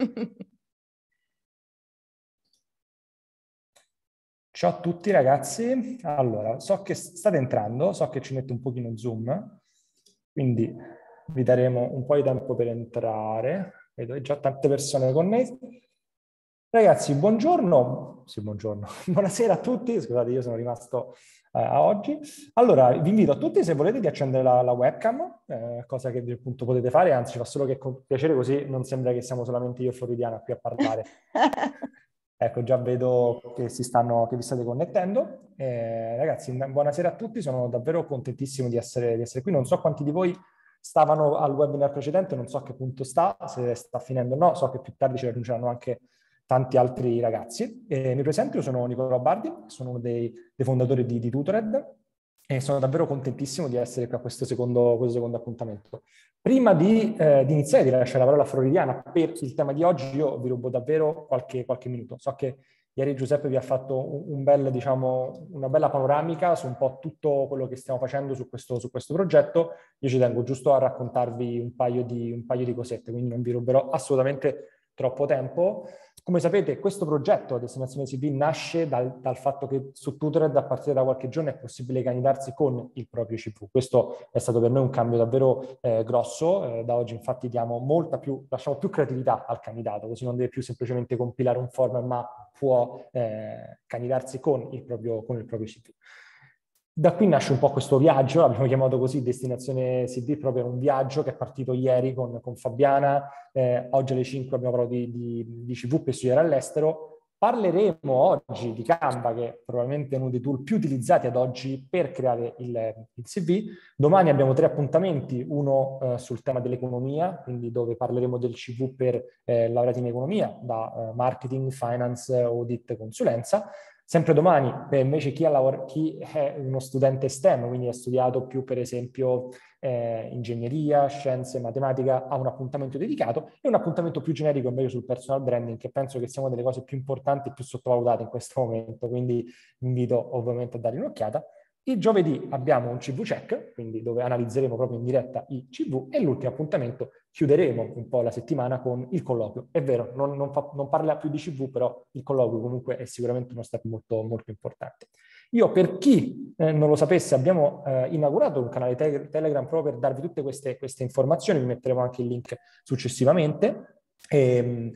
Ciao a tutti ragazzi. Allora, so che state entrando, so che ci metto un pochino zoom, quindi vi daremo un po' di tempo per entrare. Vedo già tante persone connesse. Ragazzi, buongiorno, sì, buongiorno, buonasera a tutti, scusate io sono rimasto eh, a oggi. Allora, vi invito a tutti se volete di accendere la, la webcam, eh, cosa che appunto potete fare, anzi fa solo che con piacere così non sembra che siamo solamente io e Floridiana qui a parlare. ecco, già vedo che, stanno, che vi state connettendo. Eh, ragazzi, buonasera a tutti, sono davvero contentissimo di essere, di essere qui, non so quanti di voi stavano al webinar precedente, non so a che punto sta, se sta finendo o no, so che più tardi ci raggiungeranno anche tanti altri ragazzi. Eh, mi presento, io sono Nicola Bardi, sono uno dei, dei fondatori di, di, Tutored e sono davvero contentissimo di essere qui a questo secondo, questo secondo appuntamento. Prima di, eh, di, iniziare, di lasciare la parola a Floridiana per il tema di oggi, io vi rubo davvero qualche, qualche minuto. So che ieri Giuseppe vi ha fatto un bel, diciamo, una bella panoramica su un po' tutto quello che stiamo facendo su questo, su questo progetto. Io ci tengo giusto a raccontarvi un paio, di, un paio di cosette, quindi non vi ruberò assolutamente troppo tempo. Come sapete, questo progetto a destinazione CV nasce dal, dal, fatto che su Tutored a partire da qualche giorno è possibile candidarsi con il proprio CV. Questo è stato per noi un cambio davvero eh, grosso. Eh, da oggi infatti diamo molta più, lasciamo più creatività al candidato, così non deve più semplicemente compilare un form, ma può eh, candidarsi con il proprio, con il proprio CV. Da qui nasce un po' questo viaggio, abbiamo chiamato così Destinazione CD, proprio un viaggio che è partito ieri con, con Fabiana, eh, oggi alle 5 abbiamo parlato di, di, di CV per studiare all'estero. Parleremo oggi di Canva, che è probabilmente uno dei tool più utilizzati ad oggi per creare il, il CV. Domani abbiamo tre appuntamenti, uno eh, sul tema dell'economia, quindi dove parleremo del CV per eh, laureati in economia, da eh, marketing, finance, audit, consulenza Sempre domani, invece chi, lavora, chi è uno studente STEM, quindi ha studiato più per esempio eh, ingegneria, scienze, matematica, ha un appuntamento dedicato e un appuntamento più generico invece sul personal branding, che penso che sia una delle cose più importanti e più sottovalutate in questo momento, quindi invito ovviamente a dargli un'occhiata. Il giovedì abbiamo un CV check, quindi dove analizzeremo proprio in diretta i CV e l'ultimo appuntamento chiuderemo un po' la settimana con il colloquio. È vero, non, non, fa, non parla più di CV, però il colloquio comunque è sicuramente uno step molto, molto importante. Io per chi eh, non lo sapesse abbiamo eh, inaugurato un canale te- Telegram proprio per darvi tutte queste, queste informazioni, vi metteremo anche il link successivamente. E, ehm,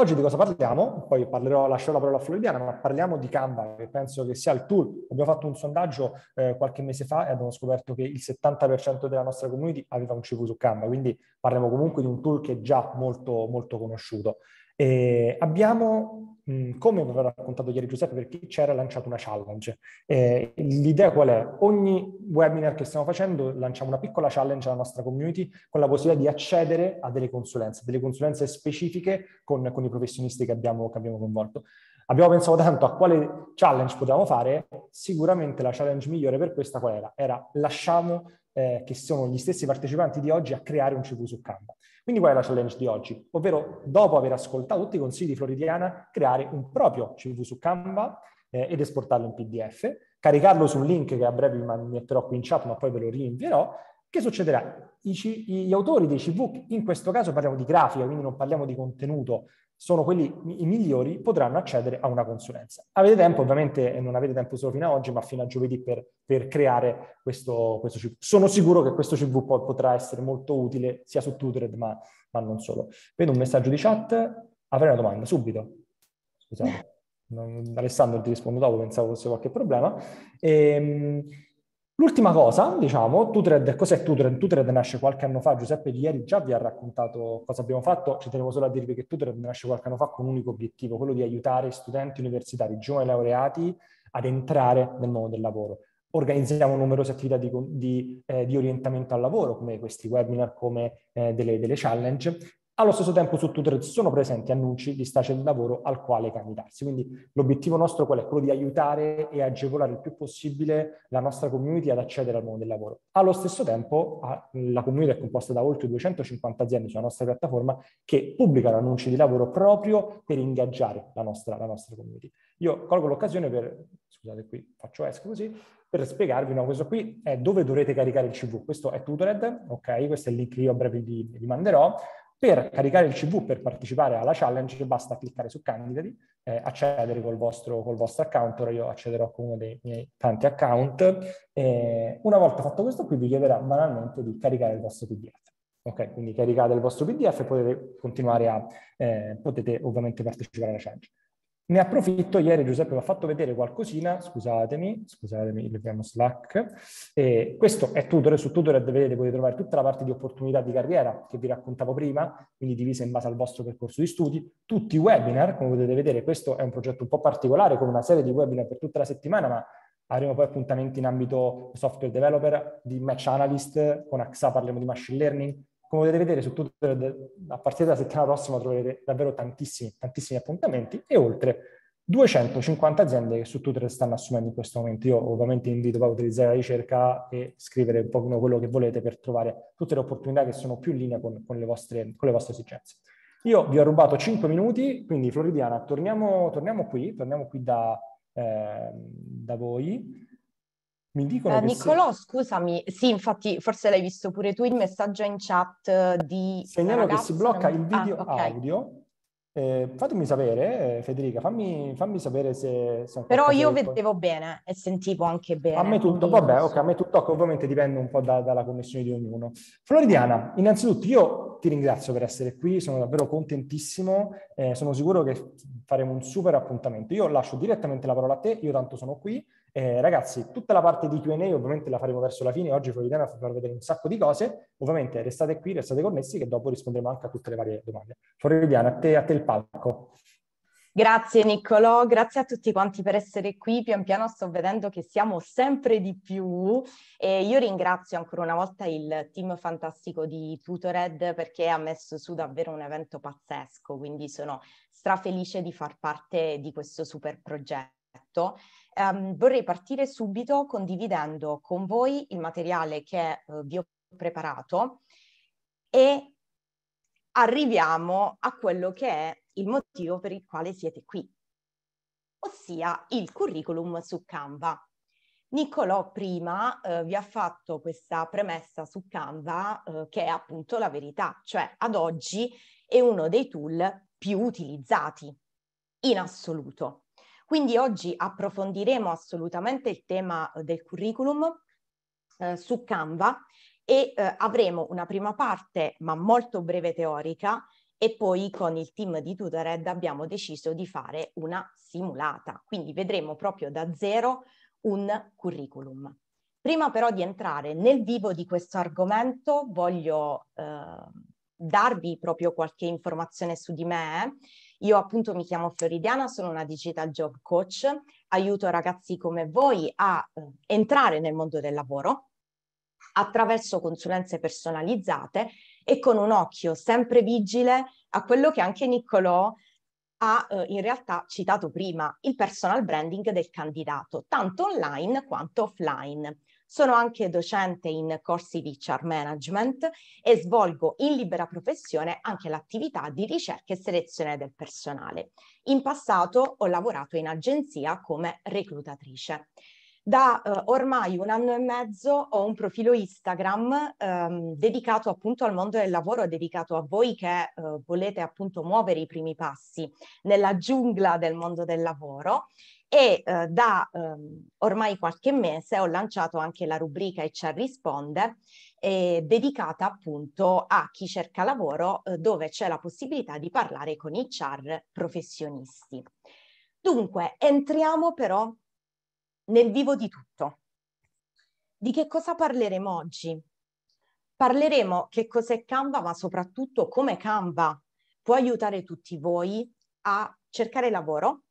Oggi di cosa parliamo? Poi parlerò, lascerò la parola a Floridiana, ma parliamo di Canva, che penso che sia il tool. Abbiamo fatto un sondaggio eh, qualche mese fa e abbiamo scoperto che il 70% della nostra community aveva un CV su Canva, quindi parliamo comunque di un tool che è già molto, molto conosciuto. E abbiamo mh, mm, come aveva raccontato ieri Giuseppe per chi c'era, lanciato una challenge. Eh, l'idea qual è? Ogni webinar che stiamo facendo lanciamo una piccola challenge alla nostra community con la possibilità di accedere a delle consulenze, delle consulenze specifiche con, con i professionisti che abbiamo, che abbiamo coinvolto. Abbiamo pensato tanto a quale challenge potevamo fare, sicuramente la challenge migliore per questa qual era? Era lasciamo eh, che sono gli stessi partecipanti di oggi a creare un CV su Canva. Quindi qual è la challenge di oggi? Ovvero, dopo aver ascoltato tutti i consigli di Floridiana, creare un proprio CV su Canva eh, ed esportarlo in PDF, caricarlo su un link che a breve vi metterò qui in chat, ma poi ve lo rinvierò. Che succederà? I, gli autori dei CV, in questo caso parliamo di grafica, quindi non parliamo di contenuto, sono quelli i migliori, potranno accedere a una consulenza. Avete tempo, ovviamente non avete tempo solo fino a oggi, ma fino a giovedì per, per creare questo, questo, CV. Sono sicuro che questo CV poi potrà essere molto utile sia su Tutored, ma, ma non solo. Vedo un messaggio di chat, avrei una domanda subito. Scusate. Non, Alessandro ti rispondo dopo, pensavo fosse qualche problema. Ehm, L'ultima cosa, diciamo, Tutred, cos'è Tutred? Tutred nasce qualche anno fa, Giuseppe ieri già vi ha raccontato cosa abbiamo fatto, ci tenevo solo a dirvi che Tutred nasce qualche anno fa con un unico obiettivo, quello di aiutare studenti universitari, giovani laureati ad entrare nel mondo del lavoro. Organizziamo numerose attività di, di, eh, di orientamento al lavoro, come questi webinar, come eh, delle, delle, challenge, allo stesso tempo su Tutored sono presenti annunci di stage di lavoro al quale candidarsi, quindi l'obiettivo nostro qual è? Quello di aiutare e agevolare il più possibile la nostra community ad accedere al mondo del lavoro. Allo stesso tempo la community è composta da oltre 250 aziende sulla nostra piattaforma che pubblicano annunci di lavoro proprio per ingaggiare la nostra, la nostra community. Io colgo l'occasione per, scusate qui faccio esco così, per spiegarvi, no, questo qui è dove dovrete caricare il CV. Questo è Tutored, ok? Questo è il link che io a breve vi, vi manderò. Per caricare il CV per partecipare alla challenge basta cliccare su candidati, eh, accedere col vostro, col vostro, account, ora io accederò con uno dei miei tanti account. Eh, una volta fatto questo qui vi chiederà manualmente di caricare il vostro PDF. Ok, quindi caricate il vostro PDF e potete continuare a, eh, potete ovviamente partecipare alla challenge. Ne approfitto, ieri Giuseppe mi ha fatto vedere qualcosina, scusatemi, scusatemi, il leviamo Slack. E questo è Tutor, su Tutored vedete potete trovare tutta la parte di opportunità di carriera che vi raccontavo prima, quindi divisa in base al vostro percorso di studi, tutti i webinar, come potete vedere questo è un progetto un po' particolare con una serie di webinar per tutta la settimana, ma avremo poi appuntamenti in ambito software developer, di match analyst, con AXA parliamo di machine learning, come potete vedere, su tutto, a partire dalla settimana prossima troverete davvero tantissimi, tantissimi appuntamenti e oltre 250 aziende che su Twitter stanno assumendo in questo momento. Io ovviamente invito poi a utilizzare la ricerca e scrivere un po' quello che volete per trovare tutte le opportunità che sono più in linea con, con, le, vostre, con le, vostre, esigenze. Io vi ho rubato 5 minuti, quindi Floridiana, torniamo, torniamo qui, torniamo qui da, eh, da voi. Mi eh, dicono eh, Niccolò, se... scusami, sì, infatti, forse l'hai visto pure tu il messaggio in chat eh, di. Segnalo che si blocca il ah, video ah, okay. audio. Eh, fatemi sapere, eh, Federica, fammi, fammi, sapere se... se Però io poi... vedevo bene e sentivo anche bene. A me tutto, vabbè, ok, a me tutto, ovviamente dipende un po' da, dalla connessione di ognuno. Floridiana, innanzitutto io ti ringrazio per essere qui, sono davvero contentissimo, eh, sono sicuro che faremo un super appuntamento. Io lascio direttamente la parola a te, io tanto sono qui, eh, ragazzi, tutta la parte di Q&A ovviamente la faremo verso la fine, oggi Floridiana farà vedere un sacco di cose, ovviamente restate qui, restate connessi che dopo risponderemo anche a tutte le varie domande. Floridiana, a te, a te il palco. Grazie Niccolò, grazie a tutti quanti per essere qui. Pian piano sto vedendo che siamo sempre di più e io ringrazio ancora una volta il team fantastico di Tutored perché ha messo su davvero un evento pazzesco, quindi sono strafelice di far parte di questo super progetto Um, vorrei partire subito condividendo con voi il materiale che uh, vi ho preparato e arriviamo a quello che è il motivo per il quale siete qui, ossia il curriculum su Canva. Niccolò prima eh, vi ha fatto questa premessa su Canva eh, che è appunto la verità, cioè ad oggi è uno dei tool più utilizzati in assoluto. Quindi oggi approfondiremo assolutamente il tema eh, del curriculum eh, su Canva e eh, avremo una prima parte, ma molto breve teorica, e poi con il team di Tutored abbiamo deciso di fare una simulata. Quindi vedremo proprio da zero un curriculum. Prima però di entrare nel vivo di questo argomento voglio eh, darvi proprio qualche informazione su di me eh. Io appunto mi chiamo Floridiana, sono una digital job coach, aiuto ragazzi come voi a eh, entrare nel mondo del lavoro attraverso consulenze personalizzate e con un occhio sempre vigile a quello che anche Niccolò ha eh, in realtà citato prima, il personal branding del candidato, tanto online quanto offline. Sono anche docente in corsi di HR management e svolgo in libera professione anche l'attività di ricerca e selezione del personale. In passato ho lavorato in agenzia come reclutatrice. Da eh, ormai un anno e mezzo ho un profilo Instagram ehm, dedicato appunto al mondo del lavoro, dedicato a voi che eh, volete appunto muovere i primi passi nella giungla del mondo del lavoro e eh, da ehm, ormai qualche mese ho lanciato anche la rubrica E HR Risponde eh, dedicata appunto a chi cerca lavoro eh, dove c'è la possibilità di parlare con i char professionisti. Dunque, entriamo però nel vivo di tutto. Di che cosa parleremo oggi? Parleremo che cos'è Canva, ma soprattutto come Canva può aiutare tutti voi a cercare lavoro,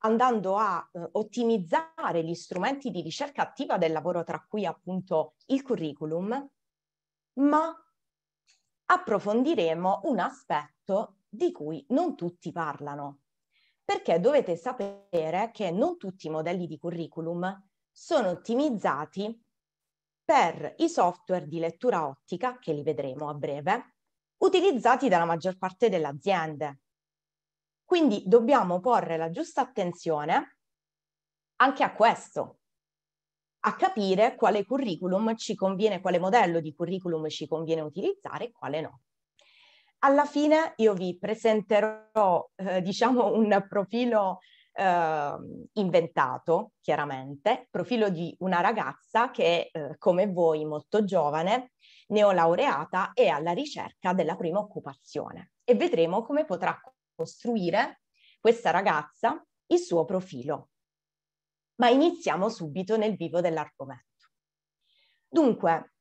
andando a eh, ottimizzare gli strumenti di ricerca attiva del lavoro, tra cui appunto il curriculum, ma approfondiremo un aspetto di cui non tutti parlano, perché dovete sapere che non tutti i modelli di curriculum sono ottimizzati per i software di lettura ottica, che li vedremo a breve, utilizzati dalla maggior parte delle aziende. Quindi dobbiamo porre la giusta attenzione anche a questo, a capire quale curriculum ci conviene, quale modello di curriculum ci conviene utilizzare e quale no. Alla fine io vi presenterò, eh, diciamo, un profilo eh, inventato, chiaramente, profilo di una ragazza che, eh, come voi, molto giovane, neolaureata e alla ricerca della prima occupazione e vedremo come potrà costruire questa ragazza il suo profilo. Ma iniziamo subito nel vivo dell'argomento. Dunque,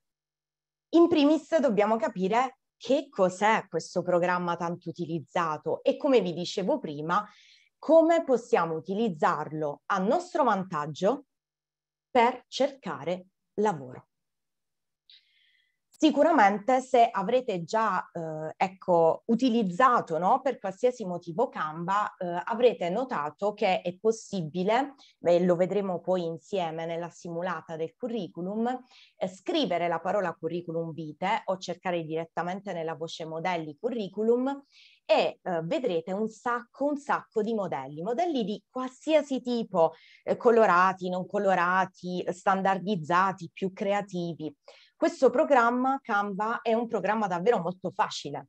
in primis dobbiamo capire che cos'è questo programma tanto utilizzato e come vi dicevo prima, come possiamo utilizzarlo a nostro vantaggio per cercare lavoro. Sicuramente se avrete già eh, ecco, utilizzato no, per qualsiasi motivo Canva, eh, avrete notato che è possibile, e lo vedremo poi insieme nella simulata del curriculum, eh, scrivere la parola curriculum vitae o cercare direttamente nella voce modelli curriculum e eh, vedrete un sacco, un sacco di modelli, modelli di qualsiasi tipo, eh, colorati, non colorati, standardizzati, più creativi. Questo programma Canva è un programma davvero molto facile,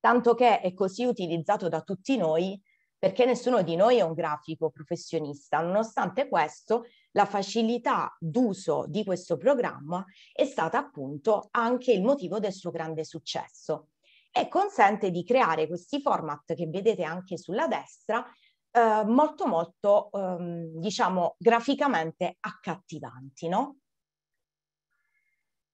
tanto che è così utilizzato da tutti noi perché nessuno di noi è un grafico professionista. Nonostante questo, la facilità d'uso di questo programma è stata appunto anche il motivo del suo grande successo e consente di creare questi format che vedete anche sulla destra eh, molto molto ehm, diciamo graficamente accattivanti, no?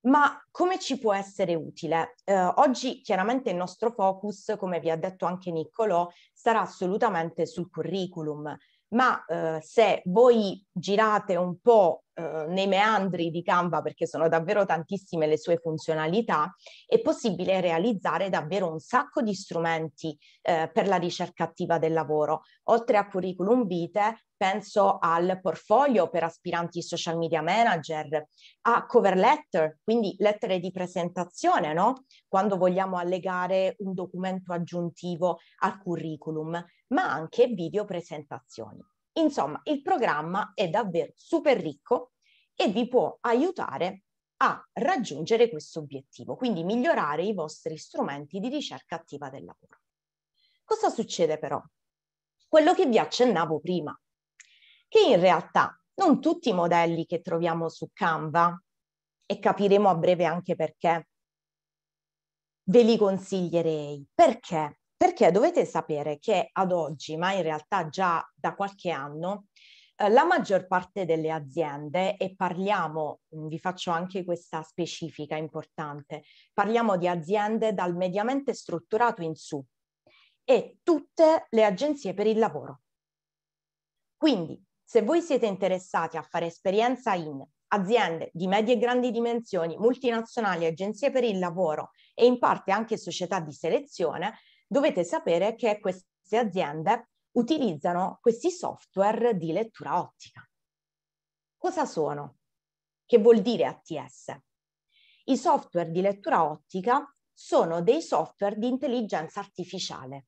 Ma come ci può essere utile? Eh, oggi chiaramente il nostro focus, come vi ha detto anche Niccolò, sarà assolutamente sul curriculum, ma eh, se voi girate un po' eh, nei meandri di Canva, perché sono davvero tantissime le sue funzionalità, è possibile realizzare davvero un sacco di strumenti eh, per la ricerca attiva del lavoro. Oltre a Curriculum Vitae penso al portfolio per aspiranti social media manager, a cover letter, quindi lettere di presentazione, no? quando vogliamo allegare un documento aggiuntivo al curriculum, ma anche video presentazioni. Insomma, il programma è davvero super ricco e vi può aiutare a raggiungere questo obiettivo, quindi migliorare i vostri strumenti di ricerca attiva del lavoro. Cosa succede però? Quello che vi accennavo prima, che in realtà non tutti i modelli che troviamo su Canva, e capiremo a breve anche perché, ve li consiglierei. Perché? Perché dovete sapere che ad oggi, ma in realtà già da qualche anno, eh, la maggior parte delle aziende, e parliamo, mm, vi faccio anche questa specifica importante, parliamo di aziende dal mediamente strutturato in su e tutte le agenzie per il lavoro. Quindi se voi siete interessati a fare esperienza in aziende di medie e grandi dimensioni, multinazionali, agenzie per il lavoro e in parte anche società di selezione, dovete sapere che queste aziende utilizzano questi software di lettura ottica. Cosa sono? Che vuol dire ATS? I software di lettura ottica sono dei software di intelligenza artificiale.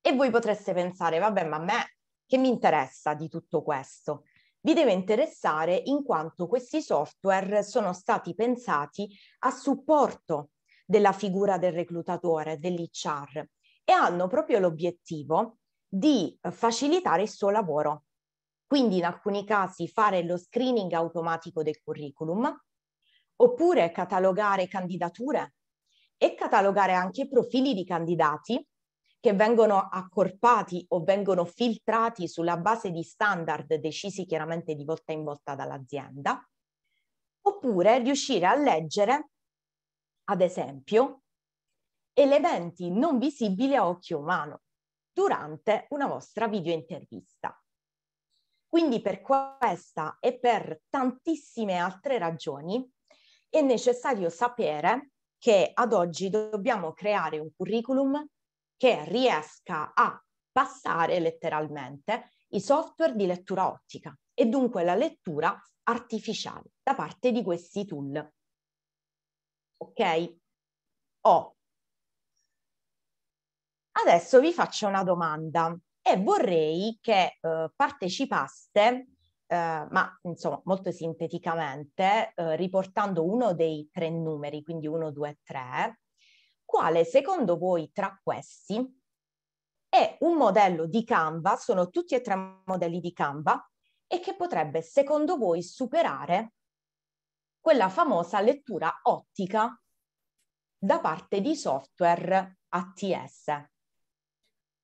E voi potreste pensare, vabbè, ma a me che mi interessa di tutto questo? Vi deve interessare in quanto questi software sono stati pensati a supporto della figura del reclutatore, dell'ICHAR e hanno proprio l'obiettivo di facilitare il suo lavoro. Quindi in alcuni casi fare lo screening automatico del curriculum, oppure catalogare candidature e catalogare anche profili di candidati che vengono accorpati o vengono filtrati sulla base di standard decisi chiaramente di volta in volta dall'azienda, oppure riuscire a leggere, ad esempio, elementi non visibili a occhio umano durante una vostra videointervista. Quindi per questa e per tantissime altre ragioni è necessario sapere che ad oggi dobbiamo creare un curriculum che riesca a passare letteralmente i software di lettura ottica e dunque la lettura artificiale da parte di questi tool. Ok? Oh. Adesso vi faccio una domanda e vorrei che eh, partecipaste, eh, ma insomma molto sinteticamente, eh, riportando uno dei tre numeri, quindi 1, 2, 3, quale secondo voi tra questi è un modello di Canva, sono tutti e tre modelli di Canva, e che potrebbe secondo voi superare quella famosa lettura ottica da parte di software ATS?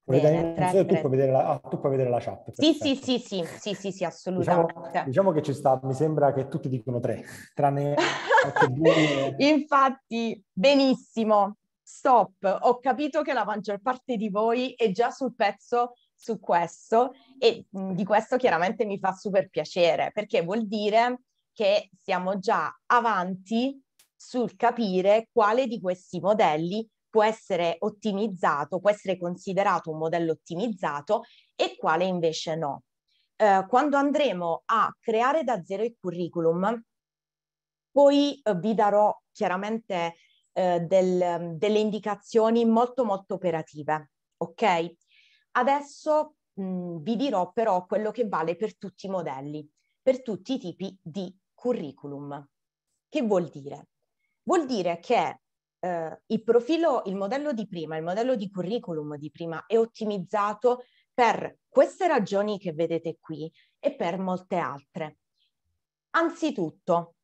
Bene, vedere, tre, tre. Tu, puoi vedere la, ah, tu puoi vedere la chat. Sì sì, sì, sì, sì, sì, sì, diciamo assolutamente. Diciamo, diciamo, che ci sta, mi sembra che tutti dicono tre, tranne... due... Infatti, benissimo, stop, ho capito che la maggior parte di voi è già sul pezzo su questo e di questo chiaramente mi fa super piacere perché vuol dire che siamo già avanti sul capire quale di questi modelli può essere ottimizzato, può essere considerato un modello ottimizzato e quale invece no. Eh, quando andremo a creare da zero il curriculum, poi eh, vi darò chiaramente eh, del, delle indicazioni molto molto operative, ok? Adesso mh, mm, vi dirò però quello che vale per tutti i modelli, per tutti i tipi di curriculum. Che vuol dire? Vuol dire che eh, il profilo, il modello di prima, il modello di curriculum di prima è ottimizzato per queste ragioni che vedete qui e per molte altre. Anzitutto,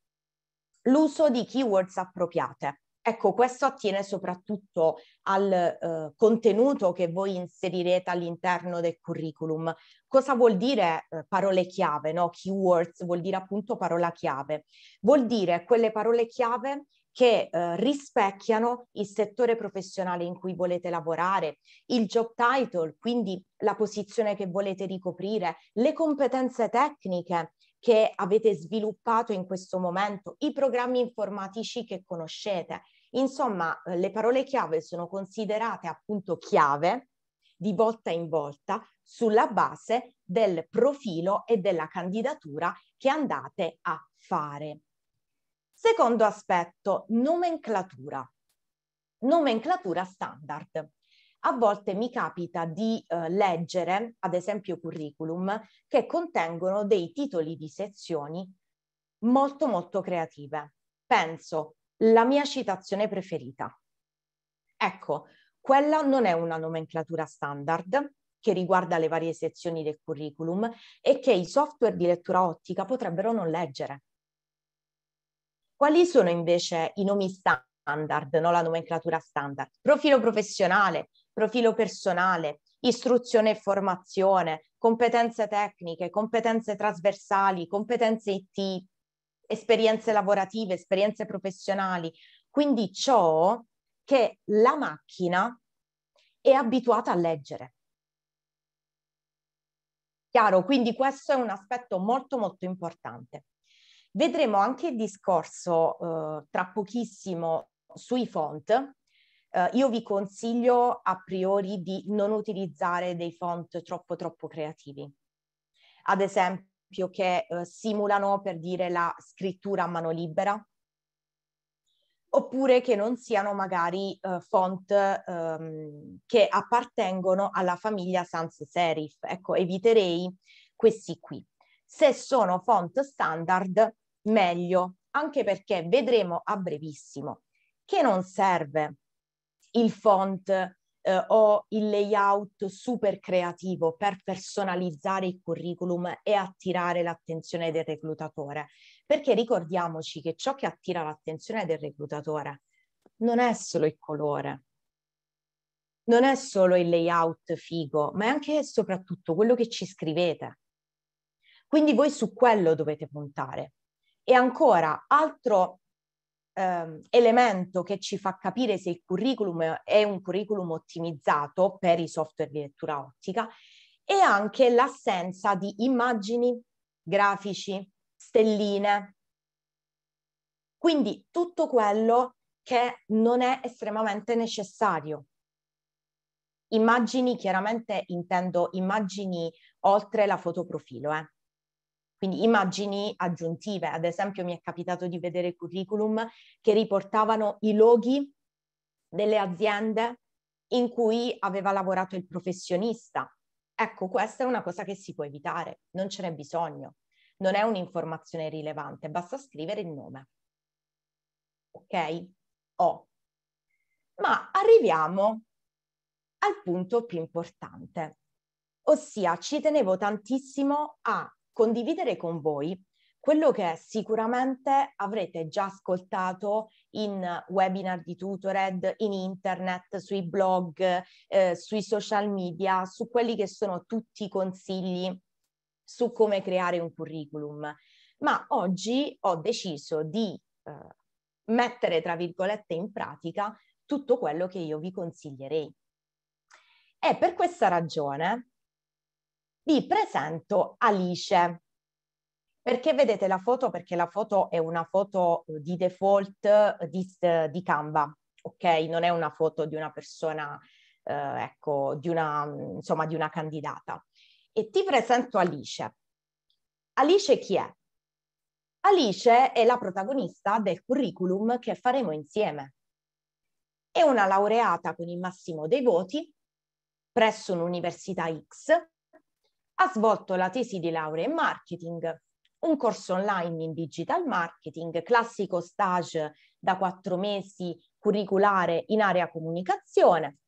l'uso di keywords appropriate. Ecco, questo attiene soprattutto al eh, contenuto che voi inserirete all'interno del curriculum. Cosa vuol dire eh, parole chiave? No? Keywords vuol dire appunto parola chiave. Vuol dire quelle parole chiave che eh, rispecchiano il settore professionale in cui volete lavorare, il job title, quindi la posizione che volete ricoprire, le competenze tecniche che avete sviluppato in questo momento, i programmi informatici che conoscete. Insomma, eh, le parole chiave sono considerate appunto chiave di volta in volta sulla base del profilo e della candidatura che andate a fare. Secondo aspetto, nomenclatura. Nomenclatura standard. A volte mi capita di eh, leggere, ad esempio curriculum, che contengono dei titoli di sezioni molto molto creative. Penso la mia citazione preferita. Ecco, quella non è una nomenclatura standard che riguarda le varie sezioni del curriculum e che i software di lettura ottica potrebbero non leggere. Quali sono invece i nomi standard, non la nomenclatura standard? Profilo professionale, profilo personale, istruzione e formazione, competenze tecniche, competenze trasversali, competenze IT, esperienze lavorative, esperienze professionali, quindi ciò che la macchina è abituata a leggere. Chiaro, quindi questo è un aspetto molto molto importante. Vedremo anche il discorso eh, tra pochissimo sui font. Eh, io vi consiglio a priori di non utilizzare dei font troppo troppo creativi. Ad esempio esempio che eh, simulano per dire la scrittura a mano libera, oppure che non siano magari eh, font ehm, che appartengono alla famiglia sans serif. Ecco, eviterei questi qui. Se sono font standard, meglio, anche perché vedremo a brevissimo che non serve il font eh, ho il layout super creativo per personalizzare il curriculum e attirare l'attenzione del reclutatore. Perché ricordiamoci che ciò che attira l'attenzione del reclutatore non è solo il colore, non è solo il layout figo, ma è anche e soprattutto quello che ci scrivete. Quindi voi su quello dovete puntare. E ancora, altro eh, elemento che ci fa capire se il curriculum è un curriculum ottimizzato per i software di lettura ottica è anche l'assenza di immagini, grafici, stelline. Quindi tutto quello che non è estremamente necessario. Immagini, chiaramente intendo immagini oltre la fotoprofilo, eh? quindi immagini aggiuntive. Ad esempio mi è capitato di vedere curriculum che riportavano i loghi delle aziende in cui aveva lavorato il professionista. Ecco, questa è una cosa che si può evitare, non ce n'è bisogno, non è un'informazione rilevante, basta scrivere il nome. Ok? O. Ma arriviamo al punto più importante, ossia ci tenevo tantissimo a condividere con voi quello che sicuramente avrete già ascoltato in webinar di Tutored, in internet, sui blog, eh, sui social media, su quelli che sono tutti i consigli su come creare un curriculum. Ma oggi ho deciso di eh, mettere, tra virgolette, in pratica tutto quello che io vi consiglierei. E per questa ragione vi presento Alice. Perché vedete la foto? Perché la foto è una foto eh, di default eh, di, eh, di Canva, ok? Non è una foto di una persona, eh, ecco, di una, mm, insomma, di una candidata. E ti presento Alice. Alice chi è? Alice è la protagonista del curriculum che faremo insieme. È una laureata con il massimo dei voti presso un'università X ha svolto la tesi di laurea in marketing, un corso online in digital marketing, classico stage da quattro mesi curriculare in area comunicazione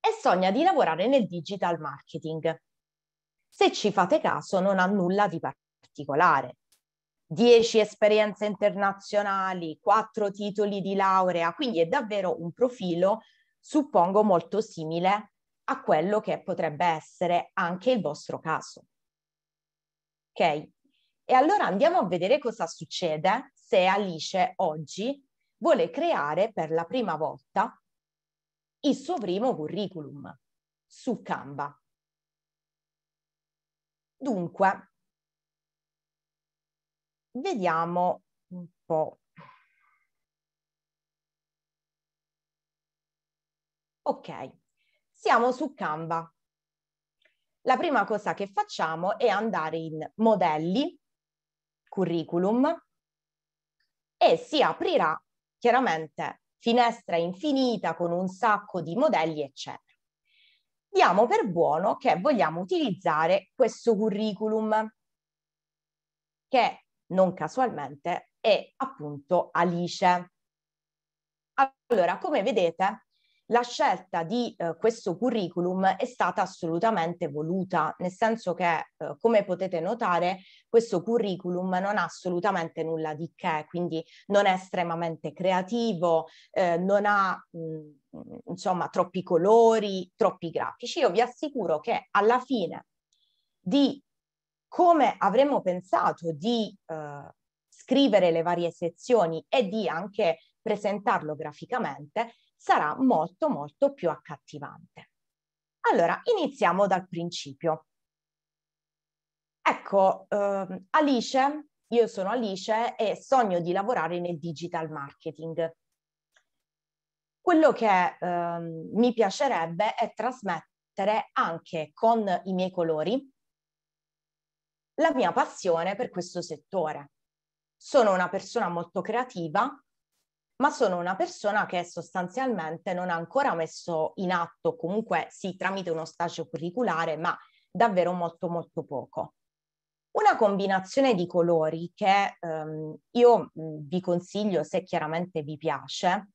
e sogna di lavorare nel digital marketing. Se ci fate caso non ha nulla di particolare. Dieci esperienze internazionali, quattro titoli di laurea, quindi è davvero un profilo, suppongo, molto simile a quello che potrebbe essere anche il vostro caso. Ok? E allora andiamo a vedere cosa succede se Alice oggi vuole creare per la prima volta il suo primo curriculum su Canva. Dunque, vediamo un po'. Ok, siamo su Canva. La prima cosa che facciamo è andare in modelli, curriculum e si aprirà chiaramente finestra infinita con un sacco di modelli, eccetera. Diamo per buono che vogliamo utilizzare questo curriculum che non casualmente è appunto Alice. Allora, come vedete, la scelta di eh, questo curriculum è stata assolutamente voluta, nel senso che, eh, come potete notare, questo curriculum non ha assolutamente nulla di che, quindi non è estremamente creativo, eh, non ha mh, mm, insomma troppi colori, troppi grafici. Io vi assicuro che alla fine di come avremmo pensato di eh, scrivere le varie sezioni e di anche presentarlo graficamente, sarà molto molto più accattivante. Allora, iniziamo dal principio. Ecco, eh, Alice, io sono Alice e sogno di lavorare nel digital marketing. Quello che eh, mi piacerebbe è trasmettere anche con i miei colori la mia passione per questo settore. Sono una persona molto creativa ma sono una persona che sostanzialmente non ha ancora messo in atto, comunque sì, tramite uno stage curriculare, ma davvero molto molto poco. Una combinazione di colori che ehm, io vi consiglio se chiaramente vi piace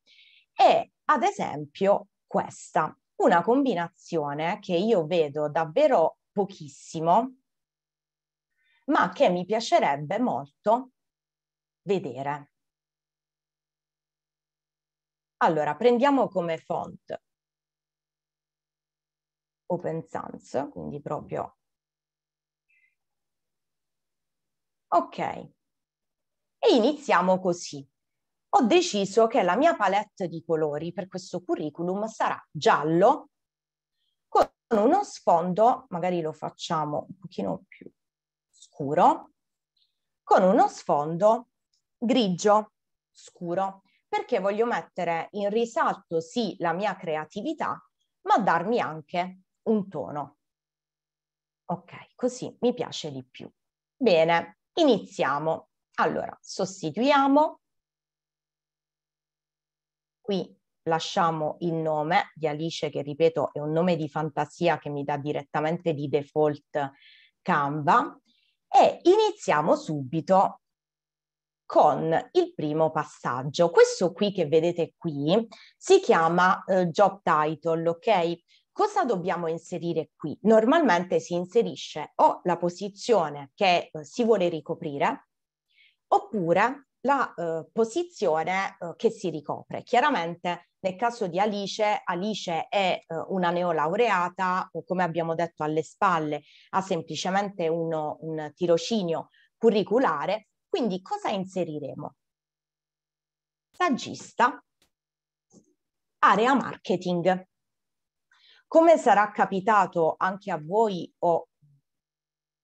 è ad esempio questa, una combinazione che io vedo davvero pochissimo, ma che mi piacerebbe molto vedere. Allora, prendiamo come font Open Sans, quindi proprio... Ok, e iniziamo così. Ho deciso che la mia palette di colori per questo curriculum sarà giallo con uno sfondo, magari lo facciamo un pochino più scuro, con uno sfondo grigio scuro perché voglio mettere in risalto sì la mia creatività, ma darmi anche un tono. Ok, così mi piace di più. Bene, iniziamo. Allora, sostituiamo. Qui lasciamo il nome di Alice, che ripeto è un nome di fantasia che mi dà direttamente di default Canva, e iniziamo subito con il primo passaggio. Questo qui che vedete qui si chiama eh, job title, ok? Cosa dobbiamo inserire qui? Normalmente si inserisce o la posizione che eh, si vuole ricoprire oppure la eh, posizione eh, che si ricopre. Chiaramente nel caso di Alice, Alice è eh, una neolaureata, o come abbiamo detto alle spalle, ha semplicemente uno, un tirocinio curriculare, quindi cosa inseriremo? Saggista, area marketing. Come sarà capitato anche a voi o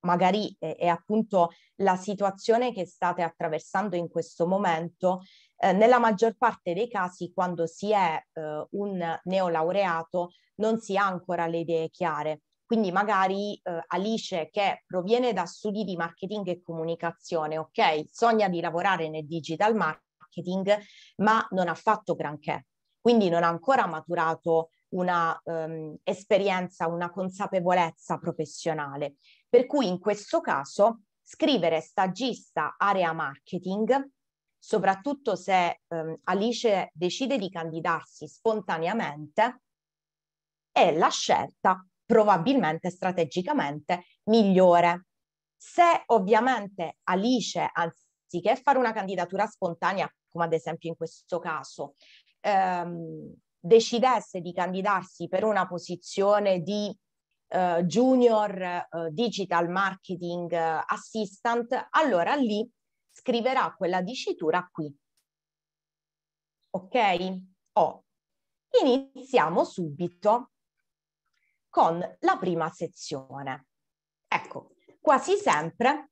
magari è, eh, è appunto la situazione che state attraversando in questo momento, eh, nella maggior parte dei casi quando si è eh, un neolaureato non si ha ancora le idee chiare, quindi magari eh, Alice che proviene da studi di marketing e comunicazione, ok, sogna di lavorare nel digital marketing, ma non ha fatto granché, quindi non ha ancora maturato una um, esperienza, una consapevolezza professionale. Per cui in questo caso scrivere stagista area marketing, soprattutto se um, Alice decide di candidarsi spontaneamente, è la scelta probabilmente strategicamente migliore. Se ovviamente Alice, anziché fare una candidatura spontanea, come ad esempio in questo caso, ehm, decidesse di candidarsi per una posizione di eh, junior eh, digital marketing eh, assistant, allora lì scriverà quella dicitura qui. Ok? O oh. iniziamo subito con la prima sezione. Ecco, quasi sempre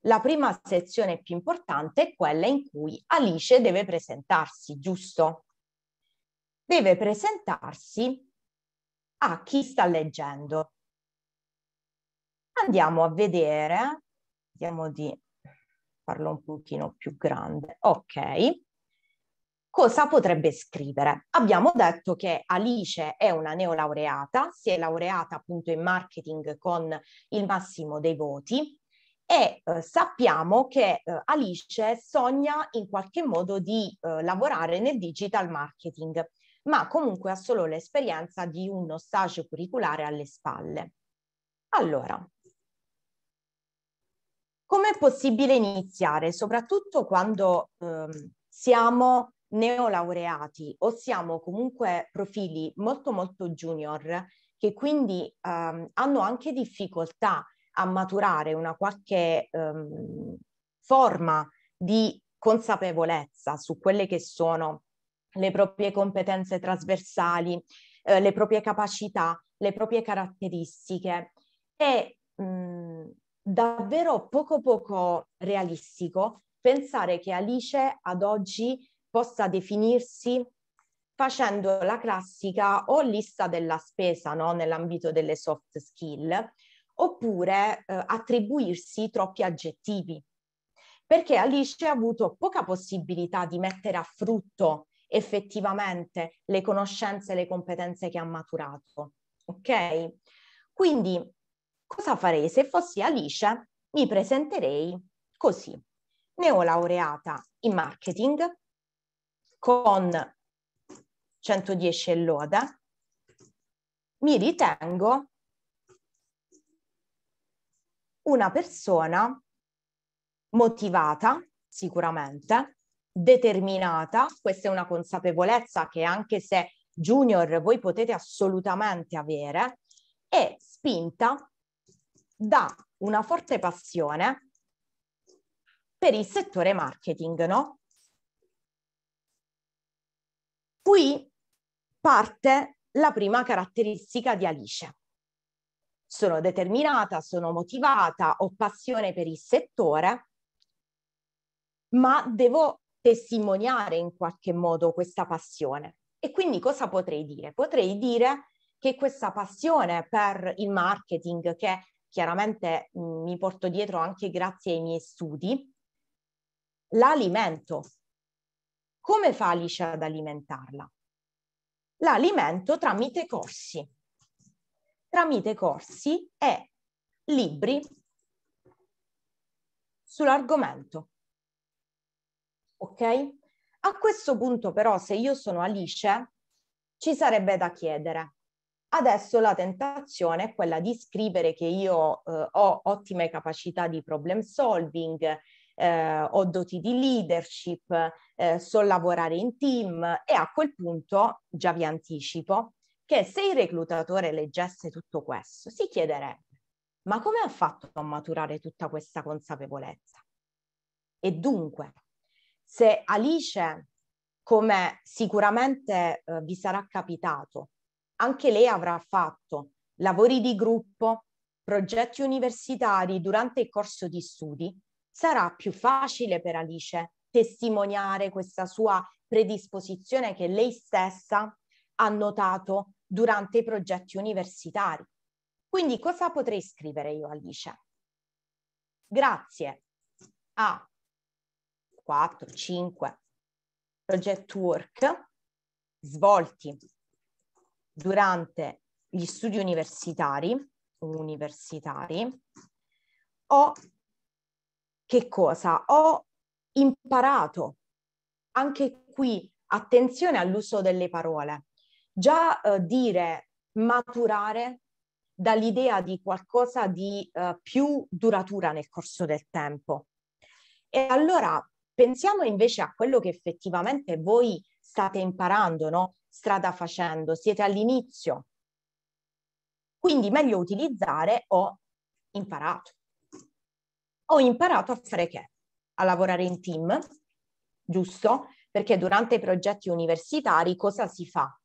la prima sezione più importante è quella in cui Alice deve presentarsi, giusto? Deve presentarsi a chi sta leggendo. Andiamo a vedere, vediamo di farlo un pochino più grande. Ok, cosa potrebbe scrivere. Abbiamo detto che Alice è una neolaureata, si è laureata appunto in marketing con il massimo dei voti e eh, sappiamo che eh, Alice sogna in qualche modo di eh, lavorare nel digital marketing, ma comunque ha solo l'esperienza di uno stage curriculare alle spalle. Allora, com'è possibile iniziare, soprattutto quando ehm, siamo neolaureati o siamo comunque profili molto molto junior che quindi ehm, hanno anche difficoltà a maturare una qualche ehm, forma di consapevolezza su quelle che sono le proprie competenze trasversali, eh, le proprie capacità, le proprie caratteristiche. È mh, mm, davvero poco poco realistico pensare che Alice ad oggi possa definirsi facendo la classica o lista della spesa no? nell'ambito delle soft skill, oppure eh, attribuirsi troppi aggettivi. Perché Alice ha avuto poca possibilità di mettere a frutto effettivamente le conoscenze e le competenze che ha maturato. Ok? Quindi cosa farei? Se fossi Alice mi presenterei così. Neolaureata in marketing, con 110 e loda, mi ritengo una persona motivata, sicuramente, determinata, questa è una consapevolezza che anche se junior voi potete assolutamente avere, e spinta da una forte passione per il settore marketing, no? qui parte la prima caratteristica di Alice. Sono determinata, sono motivata, ho passione per il settore, ma devo testimoniare in qualche modo questa passione. E quindi cosa potrei dire? Potrei dire che questa passione per il marketing, che chiaramente mi porto dietro anche grazie ai miei studi, l'alimento come fa Alice ad alimentarla? L'alimento tramite corsi, tramite corsi e libri sull'argomento. Ok? A questo punto però, se io sono Alice, ci sarebbe da chiedere. Adesso la tentazione è quella di scrivere che io eh, ho ottime capacità di problem solving, eh, ho doti di leadership, eh, so lavorare in team e a quel punto già vi anticipo che se il reclutatore leggesse tutto questo si chiederebbe ma come ha fatto a maturare tutta questa consapevolezza? E dunque, se Alice, come sicuramente eh, vi sarà capitato, anche lei avrà fatto lavori di gruppo, progetti universitari durante il corso di studi, sarà più facile per Alice testimoniare questa sua predisposizione che lei stessa ha notato durante i progetti universitari. Quindi cosa potrei scrivere io Alice? Grazie a 4, 5 project work svolti durante gli studi universitari, universitari ho che cosa? Ho imparato anche qui attenzione all'uso delle parole. Già eh, dire maturare dall'idea di qualcosa di eh, più duratura nel corso del tempo. E allora pensiamo invece a quello che effettivamente voi state imparando, no? strada facendo, siete all'inizio. Quindi meglio utilizzare ho imparato ho imparato a fare che? A lavorare in team, giusto? Perché durante i progetti universitari cosa si fa?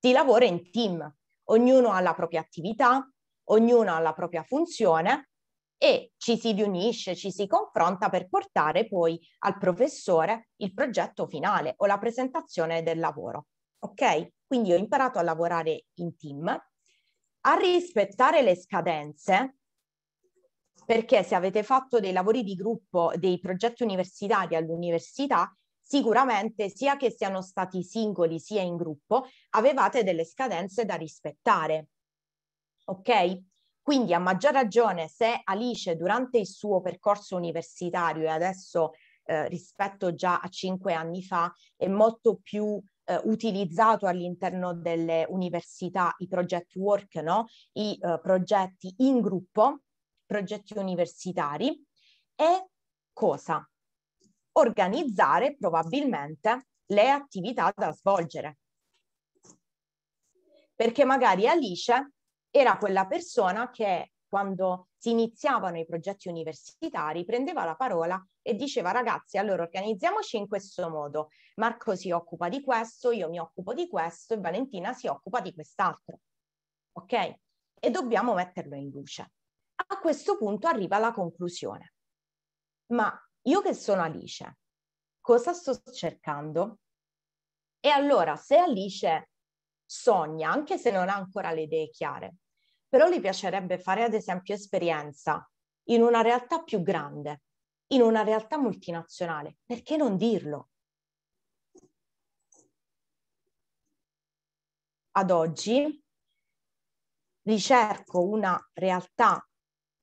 Si lavora in team, ognuno ha la propria attività, ognuno ha la propria funzione e ci si riunisce, ci si confronta per portare poi al professore il progetto finale o la presentazione del lavoro. Ok? Quindi ho imparato a lavorare in team, a rispettare le scadenze perché se avete fatto dei lavori di gruppo, dei progetti universitari all'università, sicuramente sia che siano stati singoli sia in gruppo, avevate delle scadenze da rispettare. Ok? Quindi a maggior ragione se Alice durante il suo percorso universitario e adesso eh, rispetto già a cinque anni fa è molto più eh, utilizzato all'interno delle università i project work, no? i eh, progetti in gruppo, progetti universitari e cosa? Organizzare probabilmente le attività da svolgere. Perché magari Alice era quella persona che quando si iniziavano i progetti universitari prendeva la parola e diceva ragazzi allora organizziamoci in questo modo, Marco si occupa di questo, io mi occupo di questo e Valentina si occupa di quest'altro. Ok? E dobbiamo metterlo in luce a questo punto arriva la conclusione. Ma io che sono Alice, cosa sto cercando? E allora, se Alice sogna, anche se non ha ancora le idee chiare, però le piacerebbe fare ad esempio esperienza in una realtà più grande, in una realtà multinazionale, perché non dirlo? Ad oggi ricerco una realtà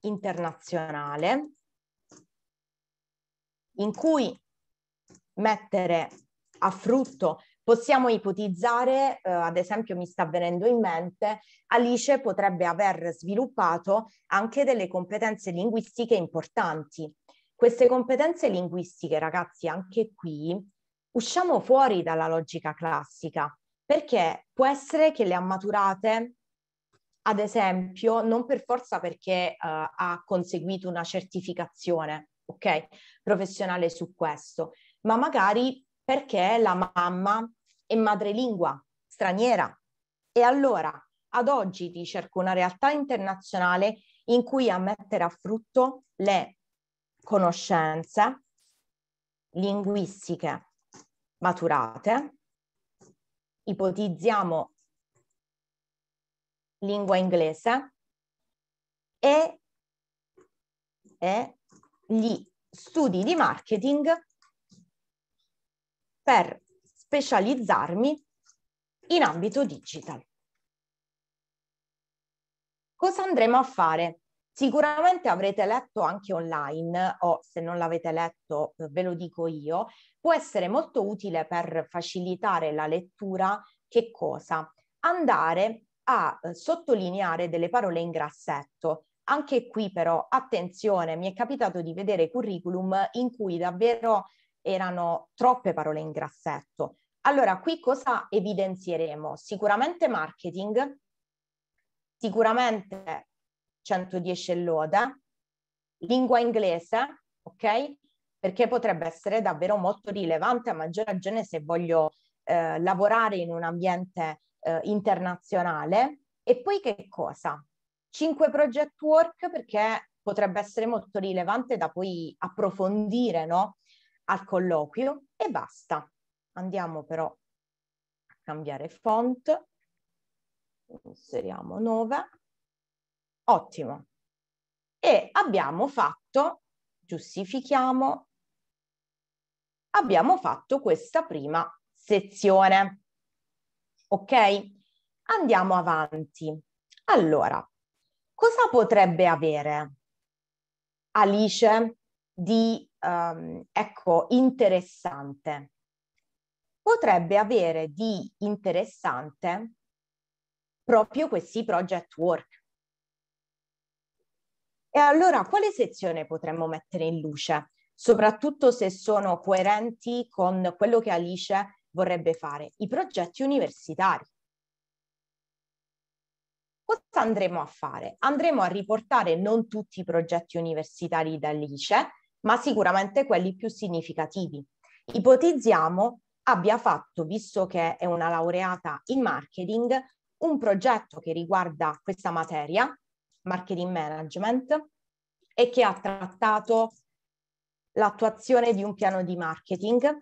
internazionale in cui mettere a frutto Possiamo ipotizzare, eh, ad esempio mi sta venendo in mente, Alice potrebbe aver sviluppato anche delle competenze linguistiche importanti. Queste competenze linguistiche, ragazzi, anche qui, usciamo fuori dalla logica classica, perché può essere che le ha maturate ad esempio, non per forza perché uh, ha conseguito una certificazione, ok, professionale su questo, ma magari perché la mamma è madrelingua straniera. E allora, ad oggi ricerco una realtà internazionale in cui a mettere a frutto le conoscenze linguistiche maturate. Ipotizziamo lingua inglese, e, e gli studi di marketing per specializzarmi in ambito digital. Cosa andremo a fare? Sicuramente avrete letto anche online o se non l'avete letto ve lo dico io, può essere molto utile per facilitare la lettura che cosa? Andare a eh, sottolineare delle parole in grassetto. Anche qui però, attenzione, mi è capitato di vedere curriculum in cui davvero erano troppe parole in grassetto. Allora, qui cosa evidenzieremo? Sicuramente marketing, sicuramente 110 lode, lingua inglese, ok? Perché potrebbe essere davvero molto rilevante, a maggior ragione se voglio eh, lavorare in un ambiente eh, internazionale. E poi che cosa? Cinque project work perché potrebbe essere molto rilevante da poi approfondire no? al colloquio e basta. Andiamo però a cambiare font, inseriamo 9, ottimo. E abbiamo fatto, giustifichiamo, abbiamo fatto questa prima sezione ok? Andiamo avanti. Allora, cosa potrebbe avere Alice di, um, ecco, interessante? Potrebbe avere di interessante proprio questi project work. E allora quale sezione potremmo mettere in luce? Soprattutto se sono coerenti con quello che Alice vorrebbe fare, i progetti universitari. Cosa andremo a fare? Andremo a riportare non tutti i progetti universitari dal liceo, ma sicuramente quelli più significativi. Ipotizziamo abbia fatto, visto che è una laureata in marketing, un progetto che riguarda questa materia, marketing management, e che ha trattato l'attuazione di un piano di marketing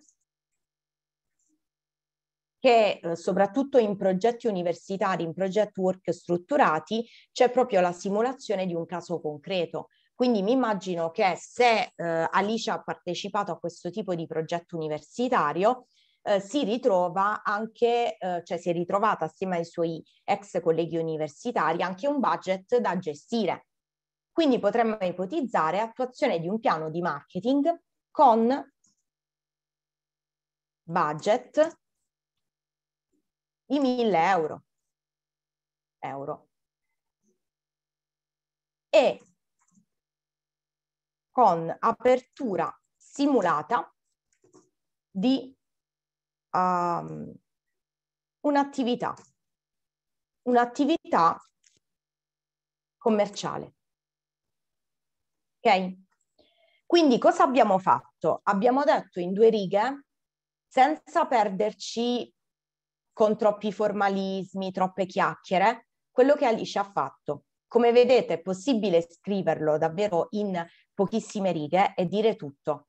che eh, soprattutto in progetti universitari, in project work strutturati, c'è proprio la simulazione di un caso concreto. Quindi mi immagino che se eh, Alicia ha partecipato a questo tipo di progetto universitario, eh, si ritrova anche, eh, cioè si è ritrovata assieme ai suoi ex colleghi universitari anche un budget da gestire. Quindi potremmo ipotizzare attuazione di un piano di marketing con budget i 1000 euro. euro. E con apertura simulata di um, un'attività, un'attività commerciale. Ok? Quindi cosa abbiamo fatto? Abbiamo detto in due righe, senza perderci con troppi formalismi, troppe chiacchiere, quello che Alice ha fatto. Come vedete è possibile scriverlo davvero in pochissime righe e dire tutto.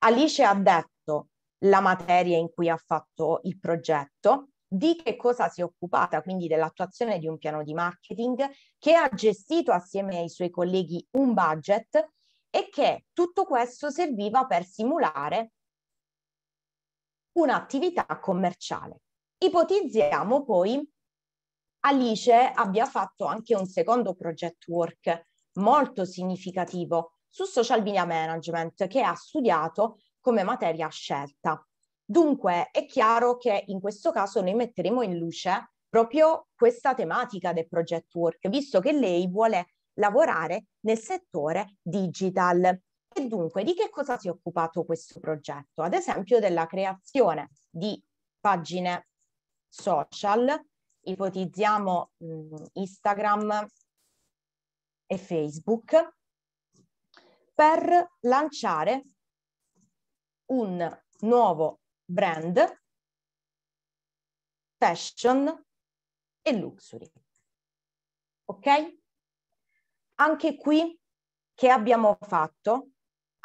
Alice ha detto la materia in cui ha fatto il progetto, di che cosa si è occupata, quindi dell'attuazione di un piano di marketing, che ha gestito assieme ai suoi colleghi un budget e che tutto questo serviva per simulare un'attività commerciale. Ipotizziamo poi Alice abbia fatto anche un secondo project work molto significativo su social media management che ha studiato come materia scelta. Dunque è chiaro che in questo caso noi metteremo in luce proprio questa tematica del project work, visto che lei vuole lavorare nel settore digital. E dunque di che cosa si è occupato questo progetto? Ad esempio della creazione di pagine social, ipotizziamo mh, mm, Instagram e Facebook, per lanciare un nuovo brand fashion e luxury. Ok? Anche qui che abbiamo fatto?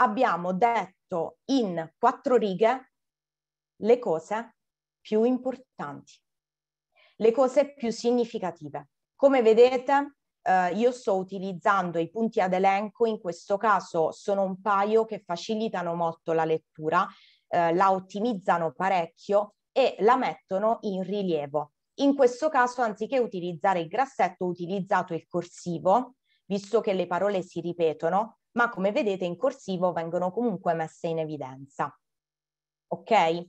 Abbiamo detto in quattro righe le cose più importanti le cose più significative. Come vedete, eh, io sto utilizzando i punti ad elenco, in questo caso sono un paio che facilitano molto la lettura, eh, la ottimizzano parecchio e la mettono in rilievo. In questo caso, anziché utilizzare il grassetto, ho utilizzato il corsivo, visto che le parole si ripetono, ma come vedete in corsivo vengono comunque messe in evidenza. Ok?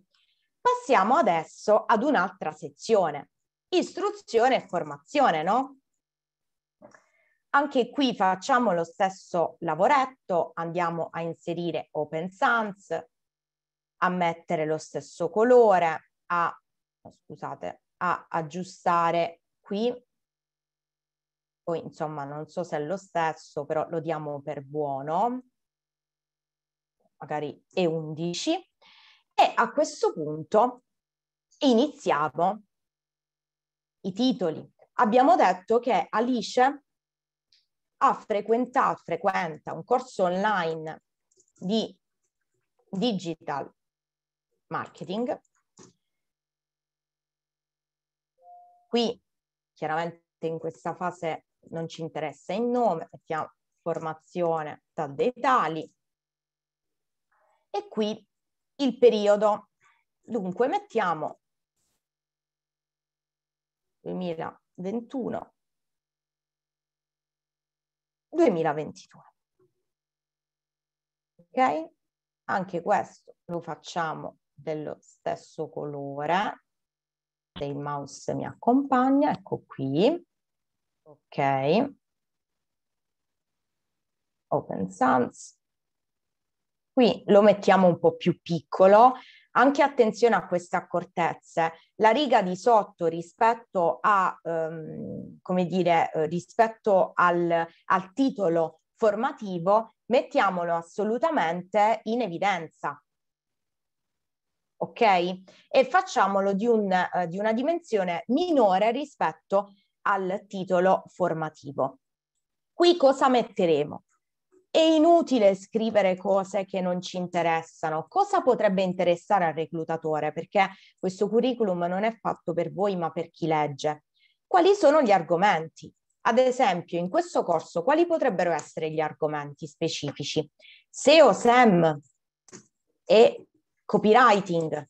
Passiamo adesso ad un'altra sezione, istruzione e formazione, no? Anche qui facciamo lo stesso lavoretto, andiamo a inserire Open Sans, a mettere lo stesso colore, a, scusate, a aggiustare qui, poi insomma non so se è lo stesso, però lo diamo per buono, magari E11, e a questo punto iniziamo i titoli. Abbiamo detto che Alice ha frequentato, frequenta un corso online di digital marketing. Qui chiaramente in questa fase non ci interessa il nome, mettiamo formazione da dettagli. e qui il periodo. Dunque mettiamo 2021, 2022. Ok? Anche questo lo facciamo dello stesso colore. Se il mouse mi accompagna, ecco qui. Ok. Open Sans. Qui lo mettiamo un po' più piccolo anche attenzione a queste accortezze. La riga di sotto rispetto, a, ehm, come dire, eh, rispetto al, al titolo formativo, mettiamolo assolutamente in evidenza ok? E facciamolo di, un, eh, di, una dimensione minore rispetto al titolo formativo. Qui cosa metteremo? È inutile scrivere cose che non ci interessano. Cosa potrebbe interessare al reclutatore? Perché questo curriculum non è fatto per voi, ma per chi legge. Quali sono gli argomenti? Ad esempio, in questo corso, quali potrebbero essere gli argomenti specifici? SEO, SEM e copywriting.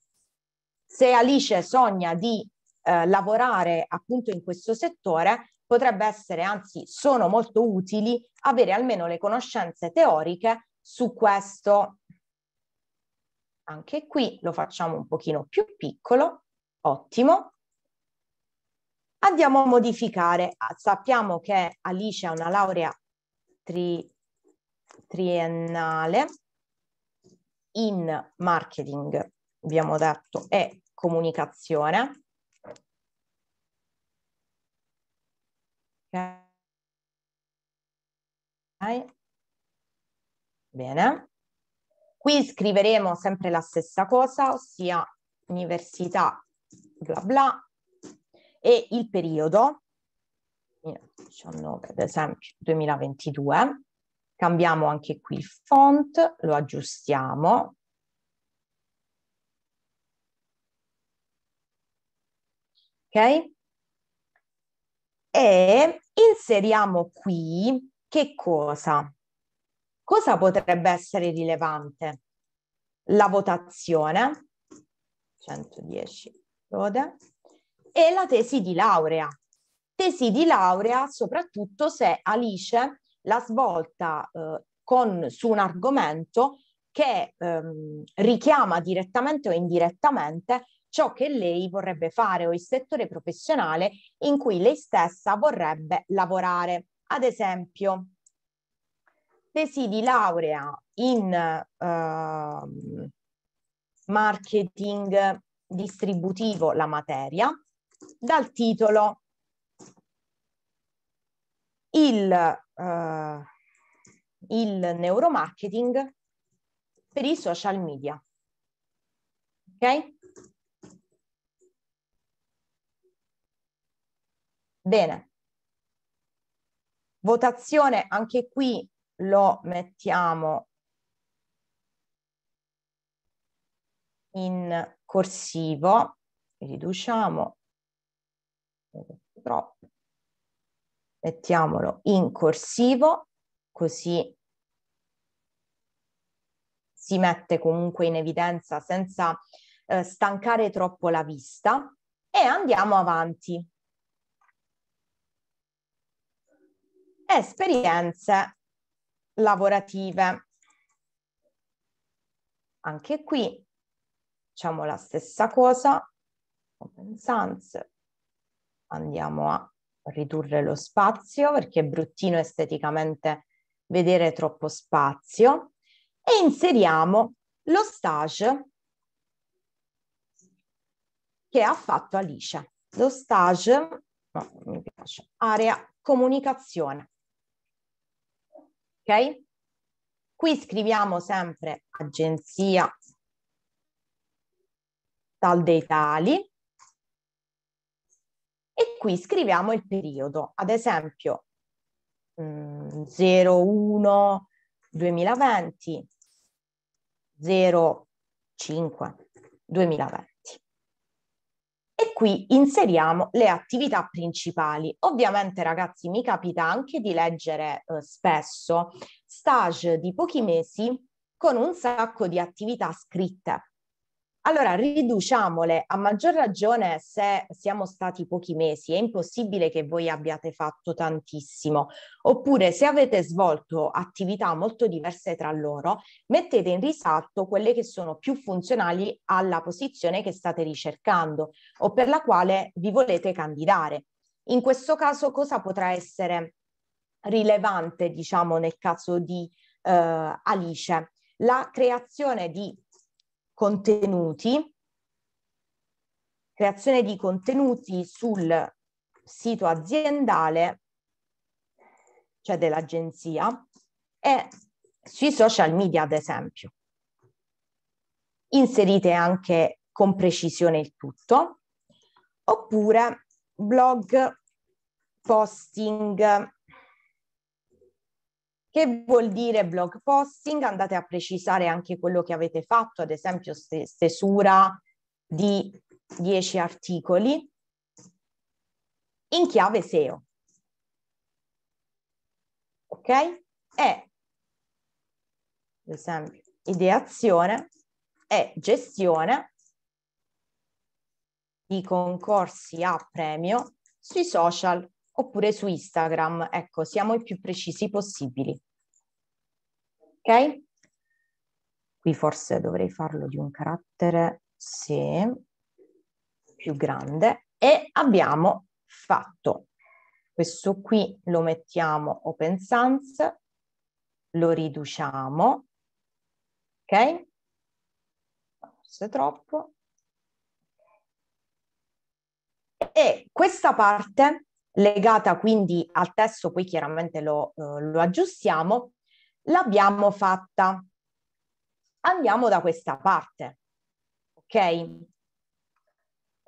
Se Alice sogna di eh, lavorare appunto in questo settore, potrebbe essere, anzi sono molto utili, avere almeno le conoscenze teoriche su questo. Anche qui lo facciamo un pochino più piccolo, ottimo. Andiamo a modificare, ah, sappiamo che Alice ha una laurea tri triennale in marketing, abbiamo detto, e comunicazione Ok. Bene. Qui scriveremo sempre la stessa cosa, ossia università bla bla e il periodo, 19 ad esempio 2022, cambiamo anche qui il font, lo aggiustiamo. Ok? e inseriamo qui che cosa? Cosa potrebbe essere rilevante? La votazione, 110 lode, e la tesi di laurea. Tesi di laurea soprattutto se Alice la svolta eh, con, su un argomento che ehm, richiama direttamente o indirettamente ciò che lei vorrebbe fare o il settore professionale in cui lei stessa vorrebbe lavorare. Ad esempio, tesi di laurea in uh, marketing distributivo la materia dal titolo il, uh, il neuromarketing per i social media. Ok? Bene. Votazione, anche qui lo mettiamo in corsivo, riduciamo troppo, mettiamolo in corsivo, così si mette comunque in evidenza senza eh, stancare troppo la vista e andiamo avanti. esperienze lavorative. Anche qui facciamo la stessa cosa, open sans, andiamo a ridurre lo spazio perché è bruttino esteticamente vedere troppo spazio e inseriamo lo stage che ha fatto Alice. Lo stage, no, mi piace, area comunicazione ok? Qui scriviamo sempre agenzia tal dei tali e qui scriviamo il periodo, ad esempio 01 2020 05 2020 e qui inseriamo le attività principali. Ovviamente ragazzi mi capita anche di leggere eh, spesso stage di pochi mesi con un sacco di attività scritte allora, riduciamole, a maggior ragione se siamo stati pochi mesi, è impossibile che voi abbiate fatto tantissimo, oppure se avete svolto attività molto diverse tra loro, mettete in risalto quelle che sono più funzionali alla posizione che state ricercando o per la quale vi volete candidare. In questo caso cosa potrà essere rilevante, diciamo, nel caso di eh, Alice? La creazione di contenuti, creazione di contenuti sul sito aziendale, cioè dell'agenzia, e sui social media, ad esempio. Inserite anche con precisione il tutto, oppure blog, posting, che vuol dire blog posting? Andate a precisare anche quello che avete fatto, ad esempio stesura di 10 articoli in chiave SEO. Ok? E, ad esempio, ideazione e gestione di concorsi a premio sui social oppure su Instagram. Ecco, siamo i più precisi possibili. Ok? Qui forse dovrei farlo di un carattere, sì, più grande. E abbiamo fatto. Questo qui lo mettiamo open sans, lo riduciamo, ok? Forse troppo. E questa parte legata quindi al testo, poi chiaramente lo, eh, lo aggiustiamo, l'abbiamo fatta. Andiamo da questa parte, ok?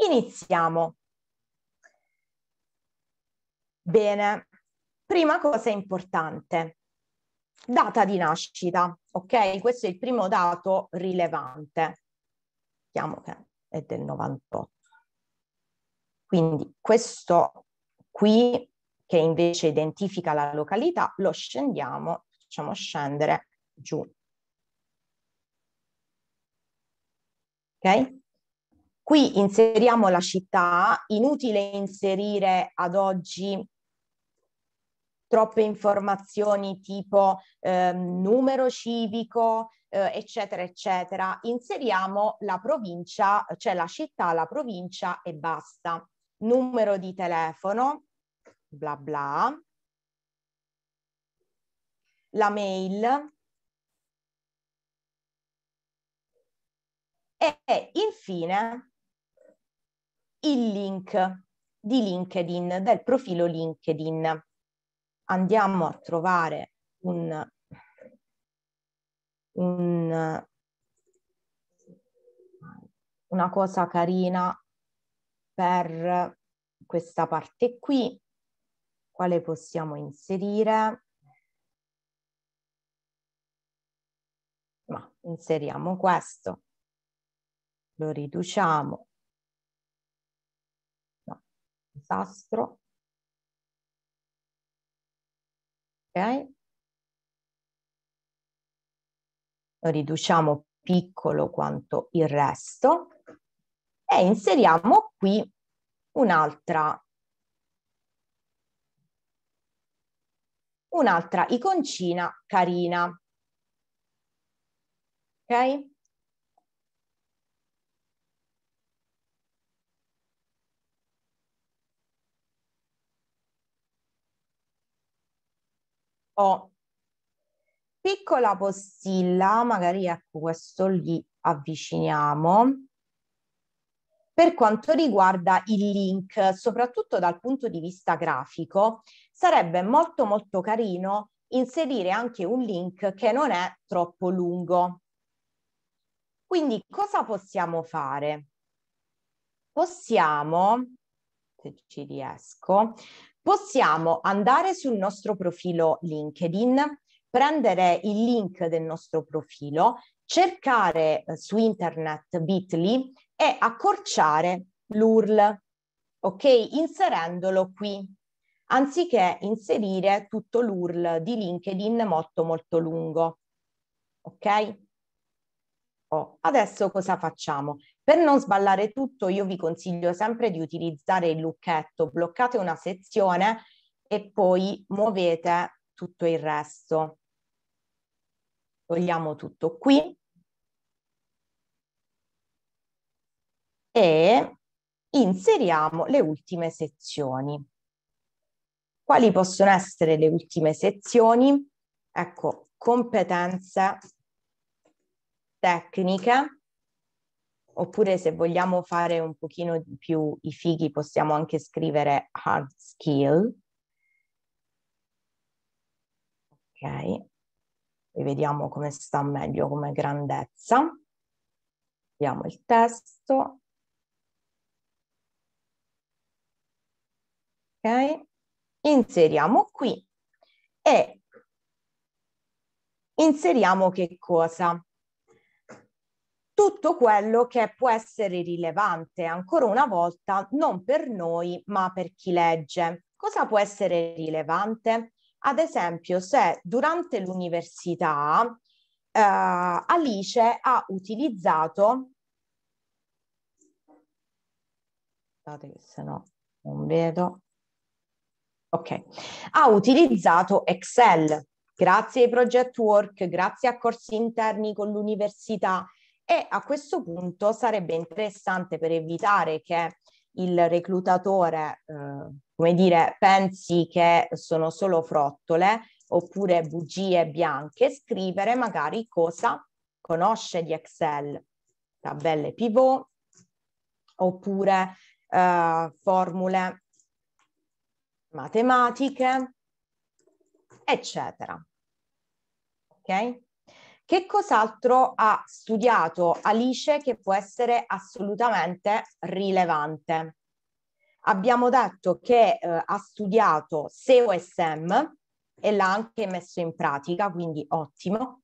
Iniziamo. Bene, prima cosa importante, data di nascita, ok? Questo è il primo dato rilevante. Vediamo che è del 98. Quindi questo Qui, che invece identifica la località, lo scendiamo, facciamo scendere giù. Ok? Qui inseriamo la città, inutile inserire ad oggi troppe informazioni tipo eh, numero civico, eh, eccetera, eccetera. Inseriamo la provincia, cioè la città, la provincia e basta numero di telefono, bla bla, la mail e infine il link di LinkedIn, del profilo LinkedIn. Andiamo a trovare un, un, una cosa carina per questa parte qui, quale possiamo inserire? Ma inseriamo questo, lo riduciamo, no, disastro, ok? Lo riduciamo piccolo quanto il resto e inseriamo qui un'altra un'altra iconcina carina. Ok? Ho oh. piccola postilla, magari ecco questo lì avviciniamo per quanto riguarda il link, soprattutto dal punto di vista grafico, sarebbe molto molto carino inserire anche un link che non è troppo lungo. Quindi cosa possiamo fare? Possiamo, se ci riesco, possiamo andare sul nostro profilo LinkedIn, prendere il link del nostro profilo, cercare eh, su internet bit.ly è accorciare l'URL, ok? Inserendolo qui, anziché inserire tutto l'URL di LinkedIn molto molto lungo, ok? Oh, adesso cosa facciamo? Per non sballare tutto io vi consiglio sempre di utilizzare il lucchetto, bloccate una sezione e poi muovete tutto il resto. Togliamo tutto qui, e inseriamo le ultime sezioni. Quali possono essere le ultime sezioni? Ecco, competenze tecniche, oppure se vogliamo fare un pochino di più i fighi possiamo anche scrivere hard skill. Ok, e vediamo come sta meglio come grandezza. Vediamo il testo, ok? Inseriamo qui e inseriamo che cosa? Tutto quello che può essere rilevante, ancora una volta, non per noi, ma per chi legge. Cosa può essere rilevante? Ad esempio, se durante l'università eh, Alice ha utilizzato... Scusate che se no non vedo. Ok. Ha utilizzato Excel, grazie ai project work, grazie a corsi interni con l'università e a questo punto sarebbe interessante per evitare che il reclutatore, eh, come dire, pensi che sono solo frottole oppure bugie bianche, scrivere magari cosa conosce di Excel, tabelle pivot oppure eh, formule matematiche, eccetera. Ok? Che cos'altro ha studiato Alice che può essere assolutamente rilevante? Abbiamo detto che eh, ha studiato SEO e SEM e l'ha anche messo in pratica, quindi ottimo.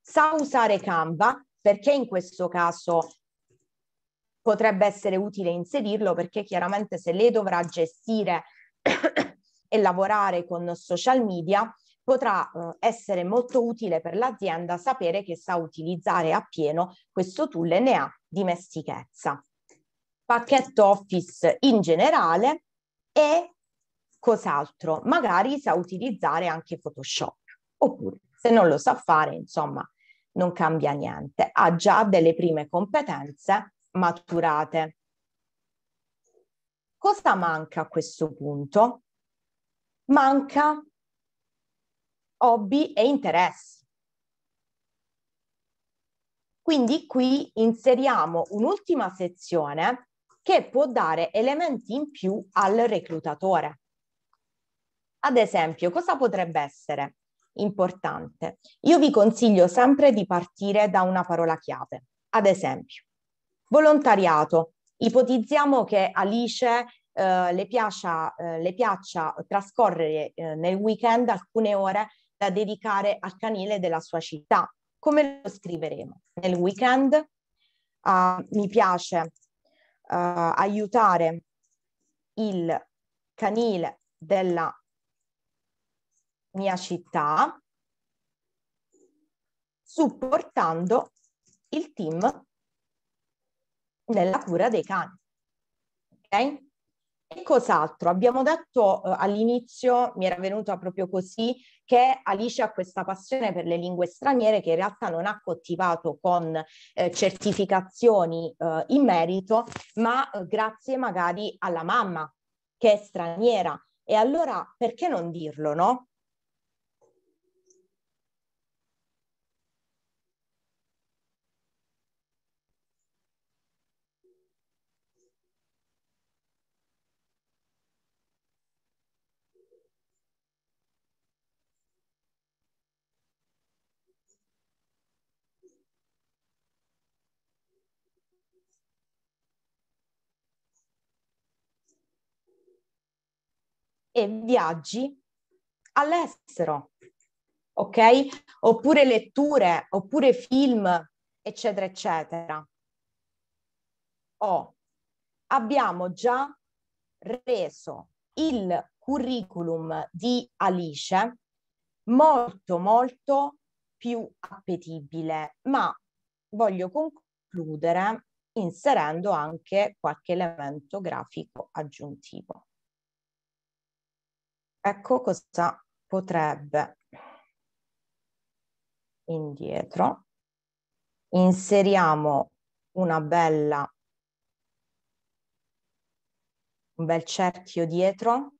Sa usare Canva perché in questo caso potrebbe essere utile inserirlo perché chiaramente se lei dovrà gestire e lavorare con social media, potrà eh, essere molto utile per l'azienda sapere che sa utilizzare appieno questo tool e ne ha dimestichezza. Pacchetto Office in generale e cos'altro? Magari sa utilizzare anche Photoshop, oppure se non lo sa fare, insomma, non cambia niente, ha già delle prime competenze maturate. Cosa manca a questo punto? Manca hobby e interessi. Quindi qui inseriamo un'ultima sezione che può dare elementi in più al reclutatore. Ad esempio, cosa potrebbe essere importante? Io vi consiglio sempre di partire da una parola chiave. Ad esempio, volontariato, Ipotizziamo che Alice eh, le, piaccia, eh, le, piaccia, trascorrere eh, nel weekend alcune ore da dedicare al canile della sua città. Come lo scriveremo? Nel weekend ah, mi piace eh, aiutare il canile della mia città supportando il team nella cura dei cani. Okay? E cos'altro? Abbiamo detto eh, all'inizio, mi era venuta proprio così, che Alice ha questa passione per le lingue straniere che in realtà non ha coltivato con eh, certificazioni eh, in merito, ma eh, grazie magari alla mamma che è straniera. E allora perché non dirlo, no? e viaggi all'estero, ok? Oppure letture, oppure film, eccetera, eccetera. O abbiamo già reso il curriculum di Alice molto, molto più appetibile, ma voglio concludere inserendo anche qualche elemento grafico aggiuntivo ecco cosa potrebbe indietro inseriamo una bella un bel cerchio dietro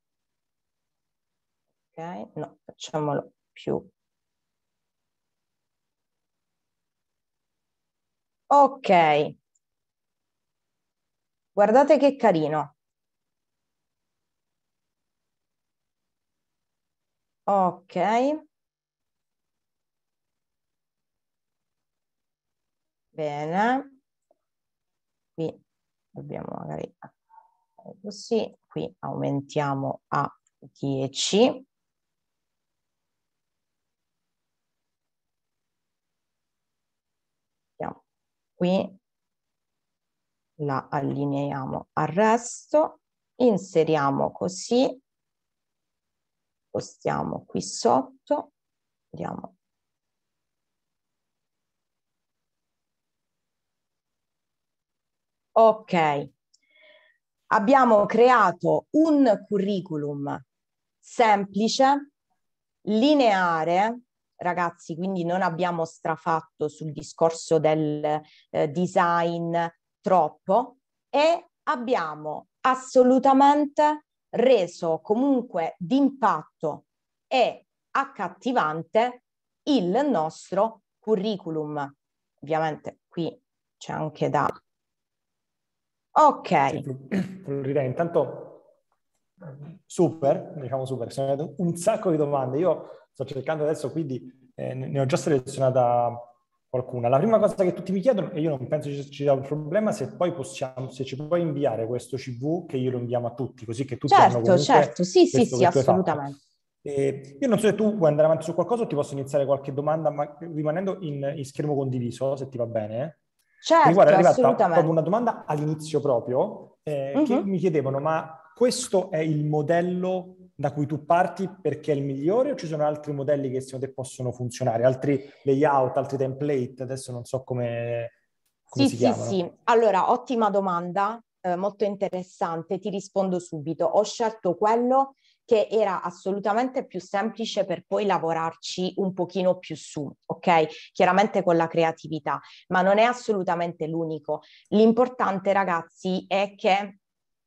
ok no facciamolo più ok guardate che carino Ok. Bene. Qui dobbiamo magari così, qui aumentiamo a 10. Qui la allineiamo al resto, inseriamo così spostiamo qui sotto, andiamo Ok, abbiamo creato un curriculum semplice, lineare, ragazzi, quindi non abbiamo strafatto sul discorso del eh, design troppo e abbiamo assolutamente reso comunque d'impatto e accattivante il nostro curriculum. Ovviamente qui c'è anche da... Ok. Florirei, intanto super, diciamo super, sono un sacco di domande. Io sto cercando adesso qui di... Eh, ne ho già selezionata qualcuna. La prima cosa che tutti mi chiedono, e io non penso ci, ci sia un problema, se poi possiamo, se ci puoi inviare questo CV, che io lo inviamo a tutti, così che tutti certo, hanno Certo, sì, sì, sì, assolutamente. Eh, io non so se tu vuoi andare avanti su qualcosa o ti posso iniziare qualche domanda, ma rimanendo in, in schermo condiviso, se ti va bene. Eh. Certo, mi guarda, è arrivata proprio una domanda all'inizio proprio, eh, uh-huh. che mi chiedevano, ma questo è il modello da cui tu parti perché è il migliore o ci sono altri modelli che secondo te possono funzionare, altri layout, altri template? Adesso non so come... come sì, sì, sì. Allora, ottima domanda, eh, molto interessante, ti rispondo subito. Ho scelto quello che era assolutamente più semplice per poi lavorarci un pochino più su, ok? Chiaramente con la creatività, ma non è assolutamente l'unico. L'importante, ragazzi, è che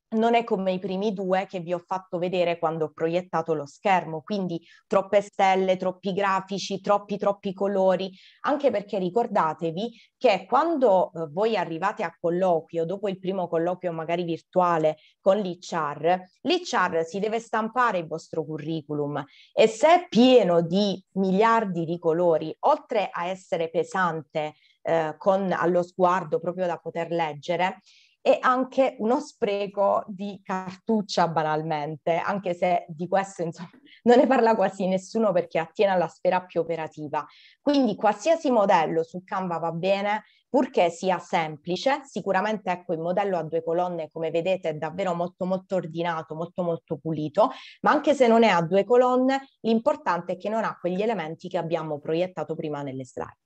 non è come i primi due che vi ho fatto vedere quando ho proiettato lo schermo, quindi troppe stelle, troppi grafici, troppi troppi colori, anche perché ricordatevi che quando eh, voi arrivate a colloquio, dopo il primo colloquio magari virtuale con l'ICHAR, l'ICHAR si deve stampare il vostro curriculum e se è pieno di miliardi di colori, oltre a essere pesante eh, con allo sguardo proprio da poter leggere, e anche uno spreco di cartuccia banalmente, anche se di questo insomma, non ne parla quasi nessuno perché attiene alla sfera più operativa. Quindi qualsiasi modello su Canva va bene, purché sia semplice, sicuramente ecco il modello a due colonne come vedete è davvero molto molto ordinato, molto molto pulito, ma anche se non è a due colonne l'importante è che non ha quegli elementi che abbiamo proiettato prima nelle slide.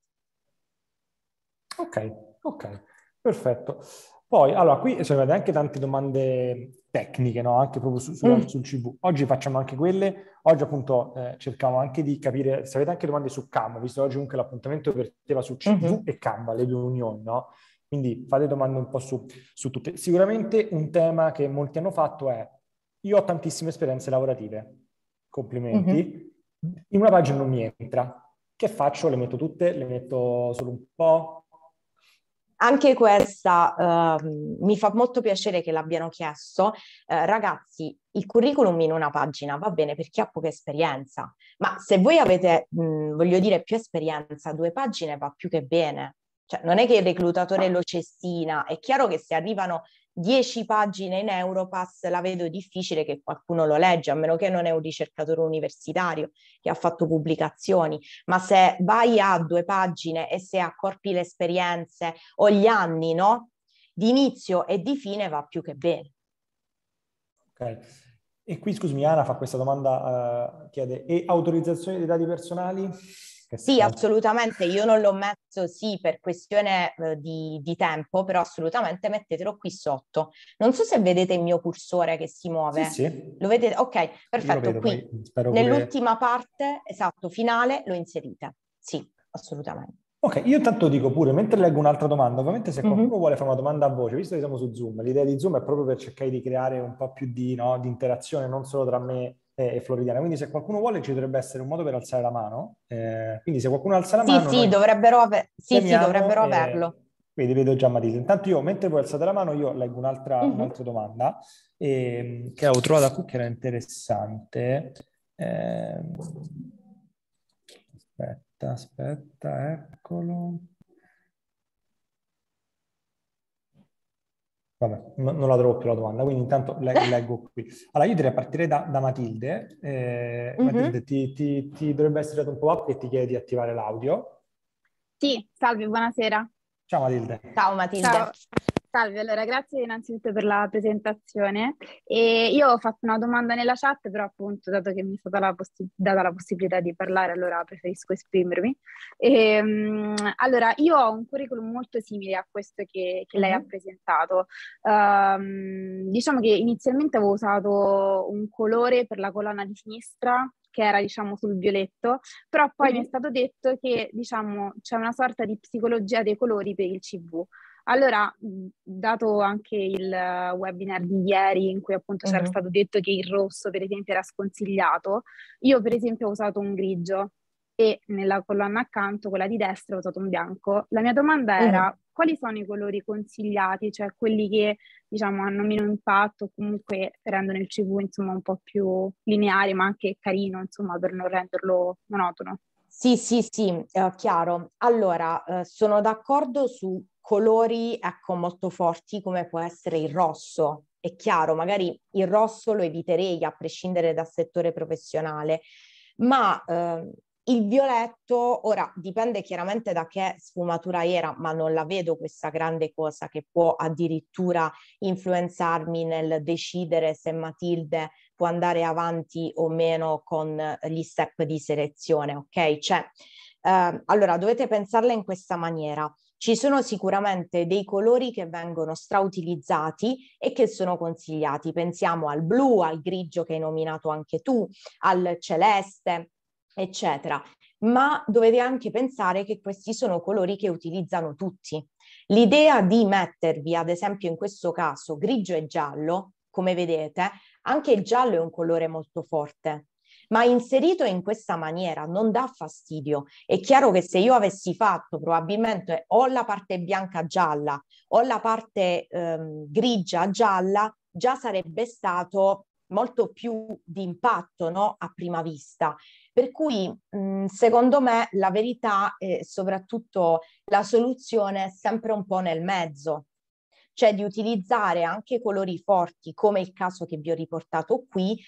Ok, ok. Perfetto. Poi, allora, qui sono arrivate anche tante domande tecniche, no? anche proprio su, sulla, mm. sul CV. Oggi facciamo anche quelle. Oggi appunto eh, cerchiamo anche di capire, se avete anche domande su Canva, visto oggi comunque l'appuntamento verteva su CV mm-hmm. e Canva, le due unioni, no? Quindi fate domande un po' su, su tutte. Sicuramente un tema che molti hanno fatto è, io ho tantissime esperienze lavorative, complimenti, mm-hmm. in una pagina non mi entra. Che faccio? Le metto tutte? Le metto solo un po'? Anche questa eh, mi fa molto piacere che l'abbiano chiesto. Eh, ragazzi, il curriculum in una pagina va bene per chi ha poca esperienza, ma se voi avete, mh, voglio dire, più esperienza, due pagine va più che bene. Cioè, non è che il reclutatore lo cestina, è chiaro che se arrivano 10 pagine in Europass la vedo difficile che qualcuno lo legge, a meno che non è un ricercatore universitario che ha fatto pubblicazioni, ma se vai a due pagine e se accorpi le esperienze o gli anni, no? Di inizio e di fine va più che bene. Ok. E qui, scusami, Ana fa questa domanda, uh, chiede, e autorizzazione dei dati personali? Sì, assolutamente, io non l'ho messo sì per questione eh, di, di, tempo, però assolutamente mettetelo qui sotto. Non so se vedete il mio cursore che si muove. Sì, sì. Lo vedete? Ok, perfetto, vedo, qui nell'ultima che... parte, esatto, finale, lo inserite. Sì, assolutamente. Ok, io intanto dico pure, mentre leggo un'altra domanda, ovviamente se qualcuno mm-hmm. vuole fare una domanda a voce, visto che siamo su Zoom, l'idea di Zoom è proprio per cercare di creare un po' più di, no, di interazione, non solo tra me e floridiana. Quindi se qualcuno vuole ci dovrebbe essere un modo per alzare la mano. Eh, quindi se qualcuno alza la sì, mano... Sì, dovrebbero aver... sì, sì, dovrebbero e... averlo. Vedi, vedo già Matilde. Intanto io, mentre voi alzate la mano, io leggo un'altra, mm-hmm. un'altra domanda eh, che ho trovato qui che era interessante. Eh, aspetta, aspetta, eccolo. Vabbè, no, non la trovo più la domanda, quindi intanto le- leggo qui. Allora, io direi partire da, da Matilde. Eh, mm-hmm. Matilde, ti, ti, ti, dovrebbe essere dato un po' up e ti chiede di attivare l'audio. Sì, salve, buonasera. Ciao Matilde. Ciao Matilde. Ciao. Salve, allora grazie innanzitutto per la presentazione. E io ho fatto una domanda nella chat, però appunto dato che mi è stata la data la possibilità di parlare, allora preferisco esprimermi. E, um, allora, io ho un curriculum molto simile a questo che, che lei mm -hmm. ha mm-hmm. presentato. Um, diciamo che inizialmente avevo usato un colore per la colonna di sinistra, che era diciamo sul violetto, però poi mm -hmm. mi è mm-hmm. stato detto che diciamo c'è una sorta di psicologia dei colori per il CV. Allora, dato anche il webinar di ieri in cui appunto uh-huh. c'era mhm. stato detto che il rosso per esempio era sconsigliato, io per esempio ho usato un grigio e nella colonna accanto, quella di destra, ho usato un bianco. La mia domanda mhm. era uh-huh. quali sono i colori consigliati, cioè quelli che diciamo hanno meno impatto, comunque rendono il CV insomma un po' più lineare ma anche carino insomma per non renderlo monotono. Sì, sì, sì, eh, chiaro. Allora, eh, sono d'accordo su colori ecco, molto forti come può essere il rosso. È chiaro, magari il rosso lo eviterei a prescindere dal settore professionale, ma eh, il violetto, ora dipende chiaramente da che sfumatura era, ma non la vedo questa grande cosa che può addirittura influenzarmi nel decidere se Matilde può andare avanti o meno con eh, gli step di selezione, ok? Cioè, eh, allora dovete pensarla in questa maniera. Ci sono sicuramente dei colori che vengono strautilizzati e che sono consigliati. Pensiamo al blu, al grigio che hai nominato anche tu, al celeste, eccetera. Ma dovete anche pensare che questi sono colori che utilizzano tutti. L'idea di mettervi, ad esempio in questo caso, grigio e giallo, come vedete, anche il giallo è un colore molto forte ma inserito in questa maniera non dà fastidio. È chiaro che se io avessi fatto probabilmente o la parte bianca gialla o la parte ehm, grigia gialla, già sarebbe stato molto più di impatto no? a prima vista. Per cui mh, mhmm, secondo me la verità e soprattutto la soluzione è sempre un po' nel mezzo, cioè di utilizzare anche colori forti come il caso che vi ho riportato qui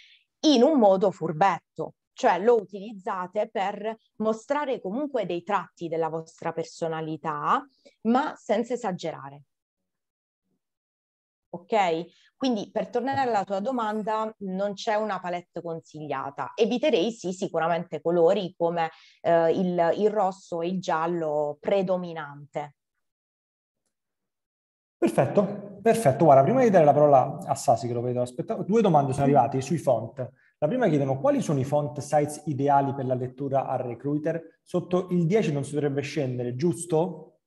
in un modo furbetto, cioè lo utilizzate per mostrare comunque dei tratti della vostra personalità, ma senza esagerare. Ok? Quindi per tornare alla tua domanda, non c'è una palette consigliata. Eviterei sì sicuramente colori come eh, il, il rosso e il giallo predominante, Perfetto, perfetto. Guarda, prima di dare la parola a Sasi, che lo vedo aspettato, due domande sono arrivate sui font. La prima chiedono quali sono i font size ideali per la lettura al recruiter? Sotto il 10 non si dovrebbe scendere, giusto?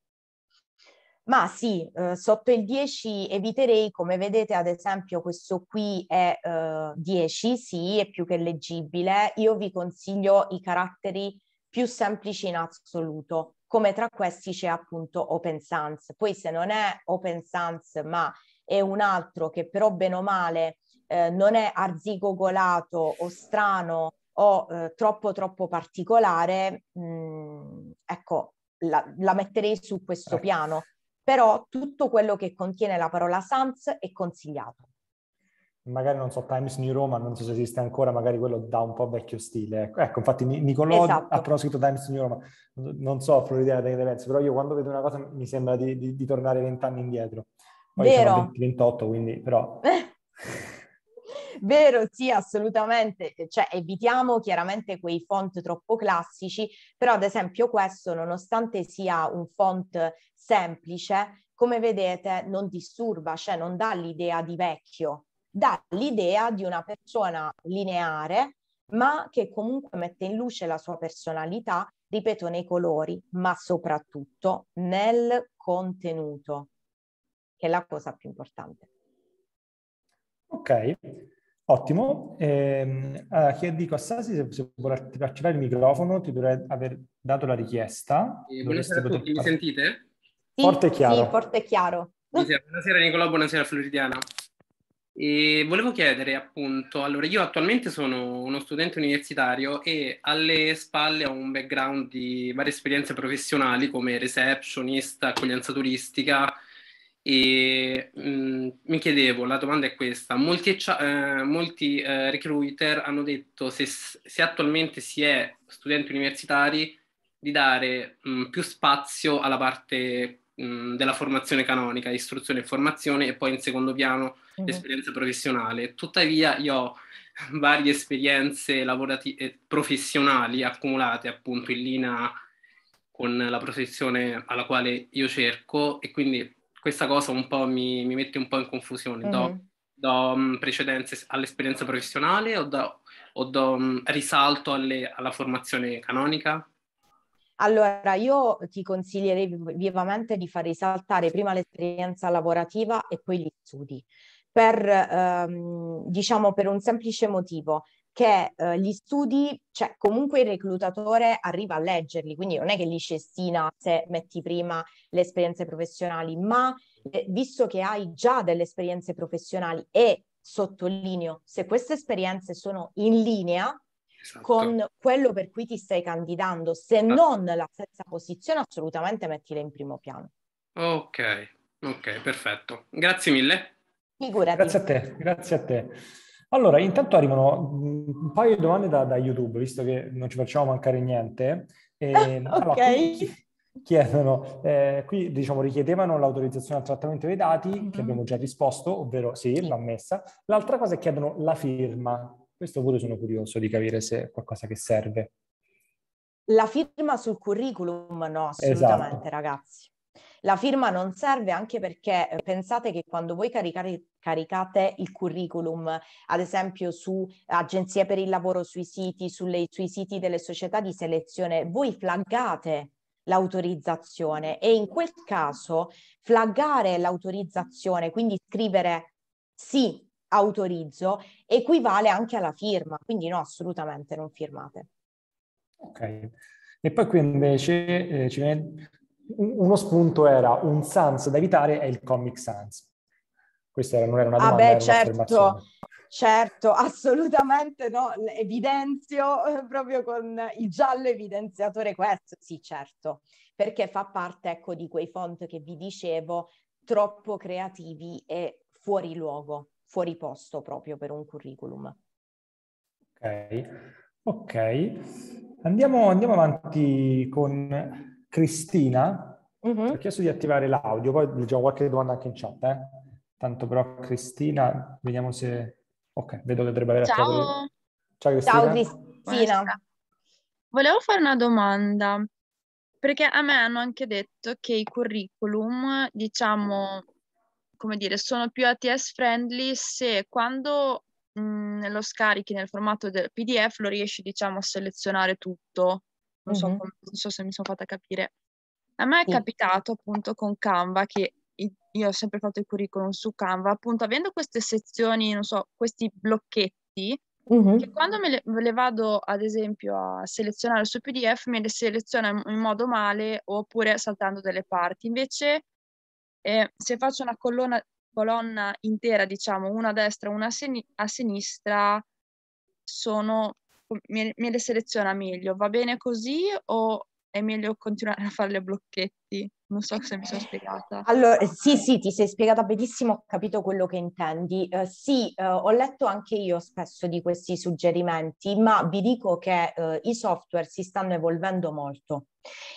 Ma sì, eh, sotto il 10 eviterei, come vedete ad esempio questo qui è eh, 10, sì, è più che leggibile. Io vi consiglio i caratteri più semplici in assoluto come tra questi c'è appunto Open Sans. Poi se non è Open Sans ma è un altro che però bene o male eh, non è arzigogolato o strano o eh, troppo troppo particolare, mh, mm, ecco, la, la, metterei su questo certo. piano. Però tutto quello che contiene la parola sans è consigliato magari non so, Times New Roman, non so se esiste ancora, magari quello da un po' vecchio stile. Ecco, ecco infatti Nicolò esatto. ha però scritto Times New Roman, non so Floridiana da che ne pensi, però io quando vedo una cosa mi sembra di, di, di tornare vent'anni indietro. Poi Vero. sono 28, quindi però... Vero, sì, assolutamente. Cioè, evitiamo chiaramente quei font troppo classici, però ad esempio questo, nonostante sia un font semplice, come vedete non disturba, cioè non dà l'idea di vecchio, dà l'idea di una persona lineare, ma che comunque mette in luce la sua personalità, ripeto, nei colori, ma soprattutto nel contenuto, che è la cosa più importante. Ok, ottimo. Eh, allora, chiedico a Sasi se, se vuole attivare il microfono, ti dovrei aver dato la richiesta. Eh, buonasera a tutti, mi sentite? Sì, forte e chiaro. Sì, forte e chiaro. Buonasera Nicolò, buonasera Floridiana. E volevo chiedere appunto, allora io attualmente sono uno studente universitario e alle spalle ho un background di varie esperienze professionali come receptionista, accoglienza turistica e mh, mm, mi chiedevo, la domanda è questa, molti, eh, molti eh, recruiter hanno detto se, se, attualmente si è studenti universitari di dare mh, mm, più spazio alla parte della formazione canonica, istruzione e formazione e poi in secondo piano mm-hmm. l'esperienza professionale. Tuttavia io ho varie esperienze lavorative eh, professionali accumulate appunto in linea con la professione alla quale io cerco e quindi questa cosa un po' mi, mi mette un po' in confusione. Mm-hmm. Do, mhm. do, precedenze all'esperienza professionale o do, o do risalto alle, alla formazione canonica? Allora, io ti consiglierei vivamente di far risaltare prima l'esperienza lavorativa e poi gli studi, per, ehm, diciamo, per un semplice motivo che eh, gli studi, cioè comunque il reclutatore arriva a leggerli, quindi non è che li cestina se metti prima le esperienze professionali, ma eh, visto che hai già delle esperienze professionali e sottolineo, se queste esperienze sono in linea esatto. con quello per cui ti stai candidando. Se ah. non la stessa posizione, assolutamente mettila in primo piano. Ok, ok, perfetto. Grazie mille. Figurati. Grazie a te, grazie a te. Allora, intanto arrivano mm, un paio di domande da, da YouTube, visto che non ci facciamo mancare niente. E, ok. Allora, chiedono, eh, qui diciamo richiedevano l'autorizzazione al trattamento dei dati, mm-hmm. che abbiamo già risposto, ovvero sì, l'ha messa. L'altra cosa è chiedono la firma. Questo pure sono curioso di capire se è qualcosa che serve. La firma sul curriculum no, assolutamente esatto. ragazzi. La firma non serve anche perché eh, pensate che quando voi caricare, caricate il curriculum, ad esempio su agenzie per il lavoro, sui siti, sulle, sui siti delle società di selezione, voi flaggate l'autorizzazione e in quel caso flaggare l'autorizzazione, quindi scrivere sì autorizzo equivale anche alla firma, quindi no, assolutamente non firmate. Ok, e poi qui invece eh, ci viene... uno spunto era un sans da evitare è il Comic Sans. Questa era, non era una ah, domanda, ah beh, certo. Certo, assolutamente no, evidenzio eh, proprio con il giallo evidenziatore questo, sì certo, perché fa parte ecco di quei font che vi dicevo troppo creativi e fuori luogo fuori posto proprio per un curriculum. Ok, ok. Andiamo, andiamo avanti con Cristina. Mm-hmm. Ho chiesto di attivare l'audio, poi leggiamo qualche domanda anche in chat. Eh? Tanto però Cristina, vediamo se... Ok, vedo che dovrebbe aver Ciao. attivato. Ciao Cristina. Ciao Cristina. Volevo fare una domanda, perché a me hanno anche detto che i curriculum, diciamo, come dire, sono più ATS friendly se quando mh, mm, lo scarichi nel formato del PDF lo riesci, diciamo, a selezionare tutto. Non, mm-hmm. so, come, non so, se mi sono fatta capire. A me è sì. capitato appunto con Canva che io ho sempre fatto il curriculum su Canva, appunto avendo queste sezioni, non so, questi blocchetti, mm-hmm. che quando me le, me le, vado ad esempio a selezionare su PDF me le seleziona in modo male oppure saltando delle parti. Invece e se faccio una colonna, colonna intera, diciamo una a destra, una a, sin- a sinistra, sono, me, me le seleziona meglio. Va bene così o è meglio continuare a fare le blocchetti? Non so se mi sono eh, spiegata. Allora, eh, sì, sì, ti sei spiegata benissimo, ho capito quello che intendi. Eh, sì, eh, ho letto anche io spesso di questi suggerimenti, ma vi dico che eh, i software si stanno evolvendo molto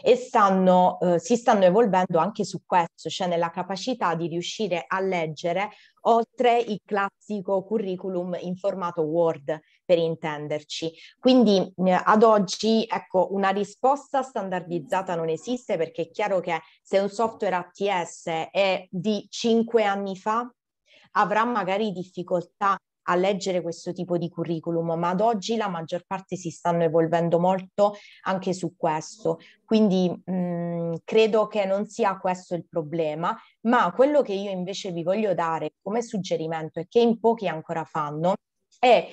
e stanno, eh, si stanno evolvendo anche su questo, cioè nella capacità di riuscire a leggere oltre il classico curriculum in formato Word, per intenderci. Quindi eh, ad oggi, ecco, una risposta standardizzata non esiste perché è chiaro che se un software ATS è di 5 anni fa, avrà magari difficoltà a leggere questo tipo di curriculum, ma ad oggi la maggior parte si stanno evolvendo molto anche su questo. Quindi mh, mm, credo che non sia questo il problema, ma quello che io invece vi voglio dare come suggerimento e che in pochi ancora fanno è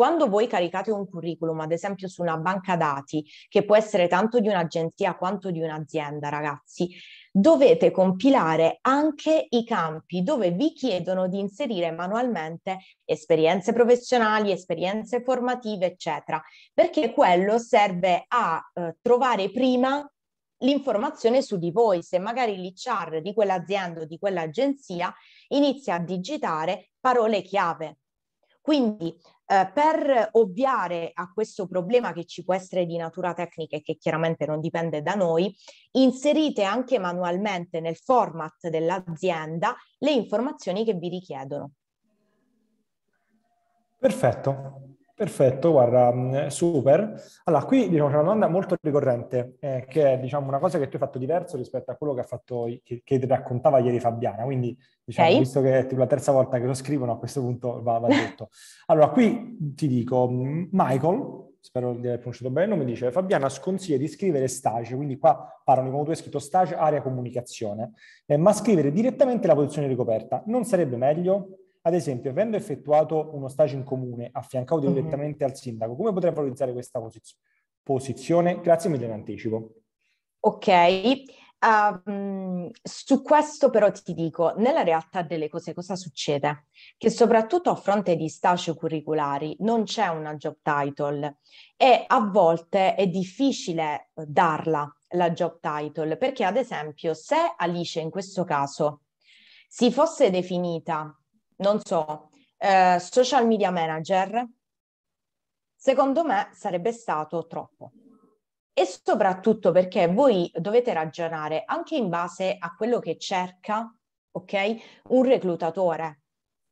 quando voi caricate un curriculum, ad esempio su una banca dati, che può essere tanto di un'agenzia quanto di un'azienda, ragazzi, dovete compilare anche i campi dove vi chiedono di inserire manualmente esperienze professionali, esperienze formative, eccetera, perché quello serve a eh, trovare prima l'informazione su di voi, se magari l'HR di quell'azienda o di quell'agenzia inizia a digitare parole chiave quindi eh, per ovviare a questo problema che ci può essere di natura tecnica e che chiaramente non dipende da noi, inserite anche manualmente nel format dell'azienda le informazioni che vi richiedono. Perfetto, Perfetto, guarda, mm, super. Allora, qui diciamo, c'è una domanda molto ricorrente, eh, che è diciamo, una cosa che tu hai fatto diverso rispetto a quello che, ha fatto, che, che ti raccontava ieri Fabiana, quindi diciamo, okay. visto che è tipo la terza volta che lo scrivono, a questo punto va, va detto. allora, qui ti dico, mm, Michael, spero di aver pronunciato bene il nome, dice Fabiana sconsiglia di scrivere stage, quindi qua parlano come tu hai scritto stage, area comunicazione, eh, ma scrivere direttamente la posizione ricoperta non sarebbe meglio? ad esempio, avendo effettuato uno stage in comune affiancato mhm. direttamente mm-hmm. al sindaco, come potrei valorizzare questa posizione? posizione? Grazie mille in anticipo. Ok, Uh, su questo però ti dico, nella realtà delle cose cosa succede? Che soprattutto a fronte di stage curriculari non c'è una job title e a volte è difficile eh, darla la job title perché ad esempio se Alice in questo caso si fosse definita non so, eh, social media manager, secondo me sarebbe stato troppo. E soprattutto perché voi dovete ragionare anche in base a quello che cerca, ok? Un reclutatore.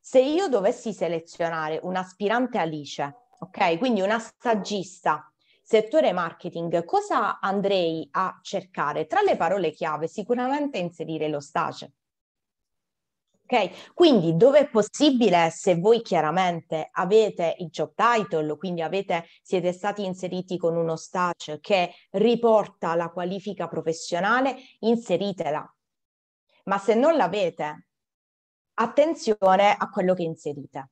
Se io dovessi selezionare un aspirante Alice, ok? Quindi una stagista, settore marketing, cosa andrei a cercare? Tra le parole chiave sicuramente inserire lo stage Ok? Quindi dove è possibile, se voi chiaramente avete il job title, quindi avete, siete stati inseriti con uno stage che riporta la qualifica professionale, inseritela. Ma se non l'avete, attenzione a quello che inserite.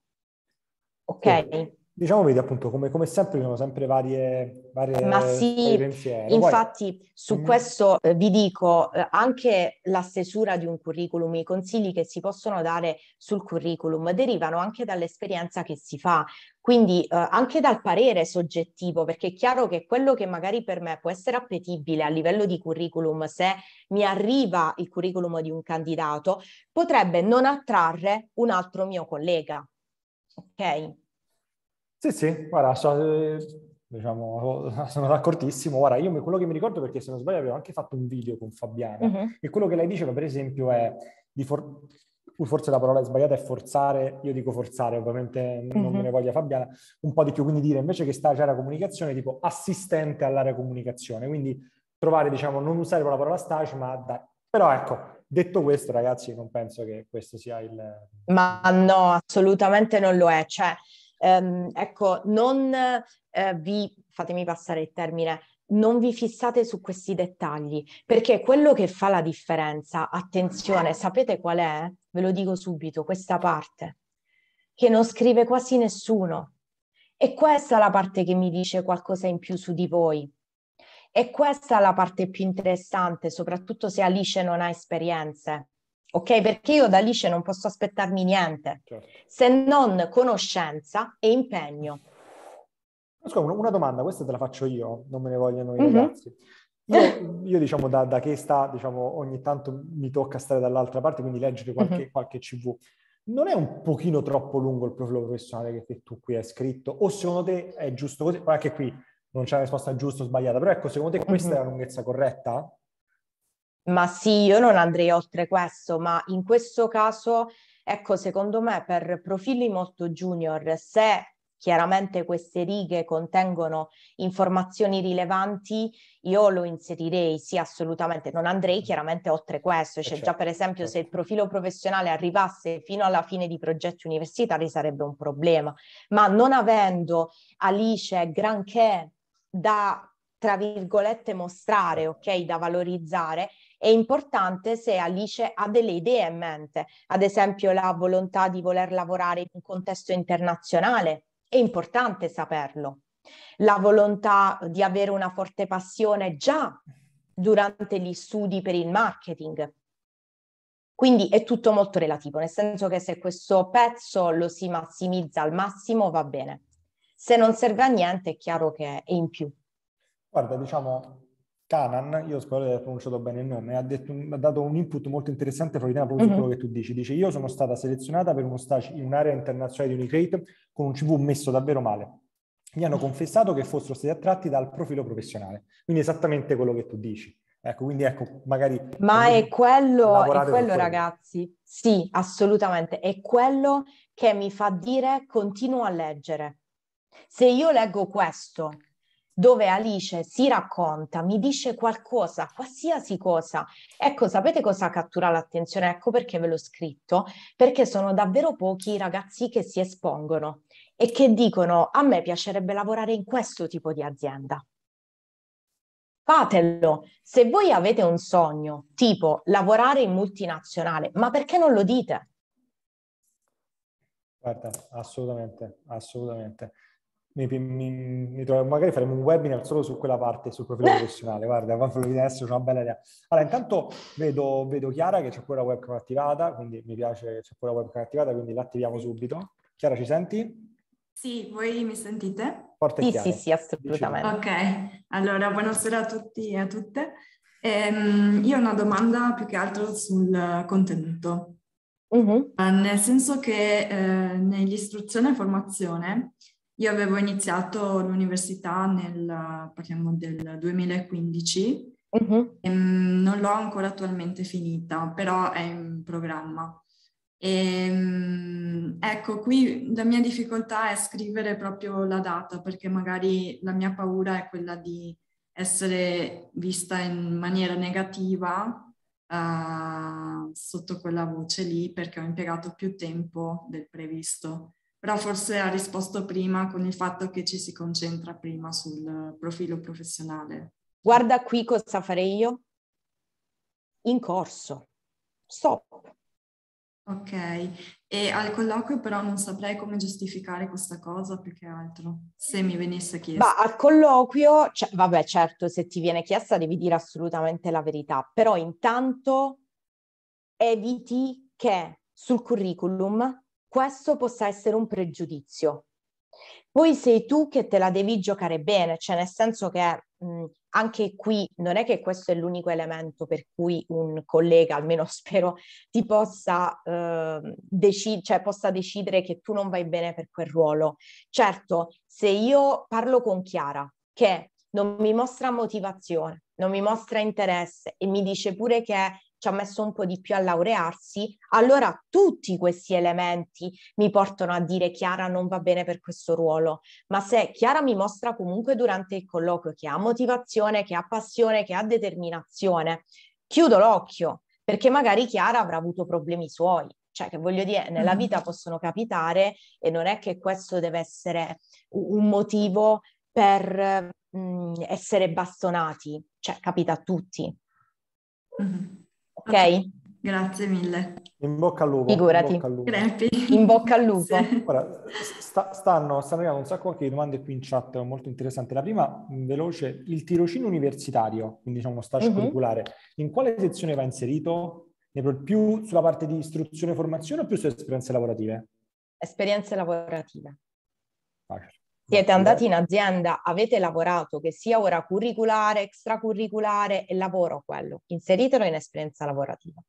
Ok? okay. Diciamo, vedi appunto, come, come sempre, ci sono sempre varie, varie Ma sì, varie infatti Poi... su mm. questo eh, vi dico, eh, anche la stesura di un curriculum, i consigli che si possono dare sul curriculum derivano anche dall'esperienza che si fa, quindi eh, anche dal parere soggettivo, perché è chiaro che quello che magari per me può essere appetibile a livello di curriculum, se mi arriva il curriculum di un candidato, potrebbe non attrarre un altro mio collega. Ok? Sì, sì, guarda, so, eh, diciamo, sono d'accordissimo. Guarda, io quello che mi ricordo, perché se non sbaglio avevo anche fatto un video con Fabiana, uh-huh. e quello che lei diceva, per esempio, è di for- forse la parola sbagliata è forzare, io dico forzare, ovviamente non uh-huh. me ne voglia Fabiana, un po' di più, quindi dire invece che stage area comunicazione, tipo assistente all'area comunicazione, quindi trovare, diciamo, non usare la parola stage, ma dare. Però ecco, Detto questo, ragazzi, non penso che questo sia il. Ma no, assolutamente non lo è. Cioè, ehm, ecco, non eh, vi, fatemi passare il termine, non vi fissate su questi dettagli, perché quello che fa la differenza, attenzione, sapete qual è? Ve lo dico subito, questa parte, che non scrive quasi nessuno. E questa è la parte che mi dice qualcosa in più su di voi. E questa è la parte più interessante, soprattutto se Alice non ha esperienze ok? Perché io da Alice non posso aspettarmi niente, certo. se non conoscenza e impegno. Scusa, una domanda, questa te la faccio io, non me ne vogliono i mm-hmm. ragazzi. Io, io, diciamo, da, da che sta, diciamo, ogni tanto mi tocca stare dall'altra parte, quindi leggere qualche, mm-hmm. qualche CV. Non è un pochino troppo lungo il profilo professionale che, che, tu qui hai scritto? O secondo te è giusto così? Anche qui non c'è una risposta giusta o sbagliata, però ecco, secondo te questa mm-hmm. è mhm. la lunghezza corretta? Ma sì, io non andrei oltre questo, ma in questo caso, ecco, secondo me per profili molto junior, se chiaramente queste righe contengono informazioni rilevanti, io lo inserirei, sì, assolutamente, non andrei chiaramente oltre questo, eh, cioè già certo, per esempio certo. se il profilo professionale arrivasse fino alla fine di progetti universitari sarebbe un problema, ma non avendo Alice granché da tra virgolette mostrare, certo. ok, da valorizzare, è importante se Alice ha delle idee in mente, ad esempio la volontà di voler lavorare in un contesto internazionale, è importante saperlo. La volontà di avere una forte passione già durante gli studi per il marketing. Quindi è tutto molto relativo, nel senso che se questo pezzo lo si massimizza al massimo va bene. Se non serve a niente è chiaro che è in più. Guarda, diciamo, Canan, io spero di aver pronunciato bene il nome, ha, detto, ha dato un input molto interessante Florina proprio mm-hmm. quello che tu dici. Dice io sono stata selezionata per uno stage in un'area internazionale di Unicredit con un CV messo davvero male. Mi hanno confessato che fossero stati attratti dal profilo professionale, quindi esattamente quello che tu dici. Ecco, quindi ecco, magari... Ma è quello, è quello ragazzi, sì, assolutamente, è quello che mi fa dire continuo a leggere. Se io leggo questo dove Alice si racconta, mi dice qualcosa, qualsiasi cosa. Ecco, sapete cosa cattura l'attenzione? Ecco perché ve l'ho scritto, perché sono davvero pochi i ragazzi che si espongono e che dicono a me piacerebbe lavorare in questo tipo di azienda. Fatelo, se voi avete un sogno tipo lavorare in multinazionale, ma perché non lo dite? Guarda, assolutamente, assolutamente mi, mi, mi trovo, magari faremo un webinar solo su quella parte, sul profilo eh. professionale. Guarda, quanto lo adesso c'è una bella idea. Allora, intanto vedo, vedo Chiara che c'è pure la webcam attivata, quindi mi piace, c'è pure la webcam attivata, quindi l'attiviamo subito. Chiara, ci senti? Sì, voi mi sentite? Forte sì, sì, sì, assolutamente. Ok, allora buonasera a tutti e a tutte. Ehm, io ho una domanda più che altro sul contenuto. Uh-huh. Nel senso che eh, nell'istruzione e formazione io avevo iniziato l'università nel, parliamo del 2015, uh-huh. Mm-hmm. e mm, non l'ho ancora attualmente finita, però è in programma. E, mm, ecco, qui la mia difficoltà è scrivere proprio la data, perché magari la mia paura è quella di essere vista in maniera negativa uh, sotto quella voce lì, perché ho impiegato più tempo del previsto però forse ha risposto prima con il fatto che ci si concentra prima sul profilo professionale. Guarda qui cosa farei io. In corso. Stop. Ok, e al colloquio però non saprei come giustificare questa cosa più che altro, se mi venisse chiesto. Ma al colloquio, cioè, vabbè certo, se ti viene chiesta devi dire assolutamente la verità, però intanto eviti che sul curriculum questo possa essere un pregiudizio. Poi sei tu che te la devi giocare bene, cioè nel senso che mh, anche qui non è che questo è l'unico elemento per cui un collega, almeno spero, ti possa, eh, deci- cioè, possa decidere che tu non vai bene per quel ruolo. Certo, se io parlo con Chiara che non mi mostra motivazione, non mi mostra interesse e mi dice pure che ci ha messo un po' di più a laurearsi, allora tutti questi elementi mi portano a dire Chiara non va bene per questo ruolo, ma se Chiara mi mostra comunque durante il colloquio che ha motivazione, che ha passione, che ha determinazione, chiudo l'occhio perché magari Chiara avrà avuto problemi suoi, cioè che voglio dire, nella mm-hmm. vita possono capitare e non è che questo deve essere un motivo per mh, mm, essere bastonati, cioè capita a tutti. Mm-hmm ok? Grazie mille. In bocca al lupo. Figurati. In bocca al lupo. In bocca al lupo. Ora, sta, stanno, stanno arrivando un sacco di domande qui in chat, molto interessanti. La prima, mm, veloce, il tirocino universitario, quindi diciamo stage mm-hmm. curriculare, in quale sezione va inserito? Più sulla parte di istruzione e formazione o più su esperienze lavorative? Esperienze lavorative. Facile. Siete andati in azienda, avete lavorato, che sia ora curriculare, extracurriculare, e lavoro quello. Inseritelo in esperienza lavorativa.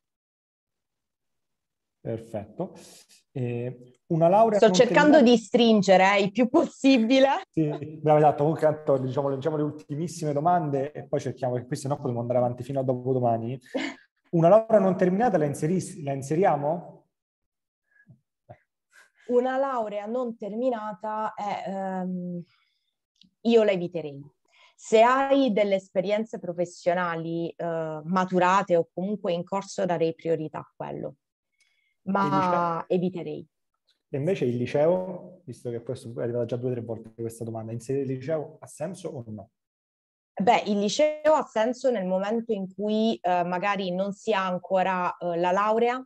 Perfetto. Eh, una laurea... Sto cercando di stringere eh, il più possibile. Sì, bravo, dato esatto. Comunque, tanto, diciamo, leggiamo le ultimissime domande e poi cerchiamo, che queste no potremmo andare avanti fino a dopodomani. Una laurea non terminata la, inseris- la inseriamo? una laurea non terminata è, ehm, io la eviterei. Se hai delle esperienze professionali eh, maturate o comunque in corso darei priorità a quello, ma eviterei. E invece il liceo, visto che questo è arrivata già due o tre volte questa domanda, inserire il liceo ha senso o no? Beh, il liceo ha senso nel momento in cui eh, magari non si ha ancora eh, la laurea,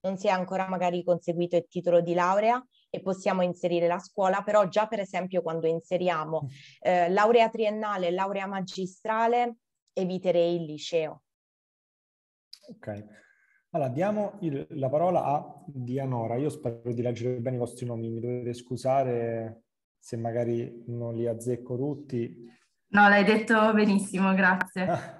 non si è ancora magari conseguito il titolo di laurea e possiamo inserire la scuola, però già per esempio quando inseriamo mm. eh, laurea triennale e laurea magistrale eviterei il liceo. Ok. Allora, diamo il, la parola a Dianora. Io spero di leggere bene i vostri nomi, mi dovete scusare se magari non li azzecco tutti. No, l'hai detto benissimo, grazie.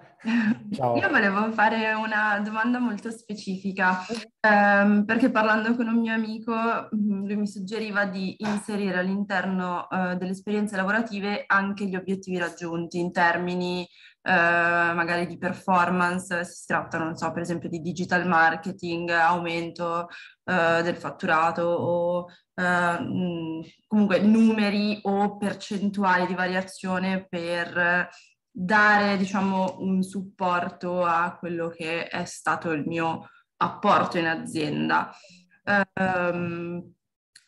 Ciao. Io volevo fare una domanda molto specifica, ehm, perché parlando con un mio amico, mm, lui mi suggeriva di inserire all'interno eh, delle esperienze lavorative anche gli obiettivi raggiunti in termini eh, magari di performance, si tratta, non so, per esempio di digital marketing, aumento eh, del fatturato o mh, eh, mm, comunque numeri o percentuali di variazione per dare diciamo, un supporto a quello che è stato il mio apporto in azienda. Um,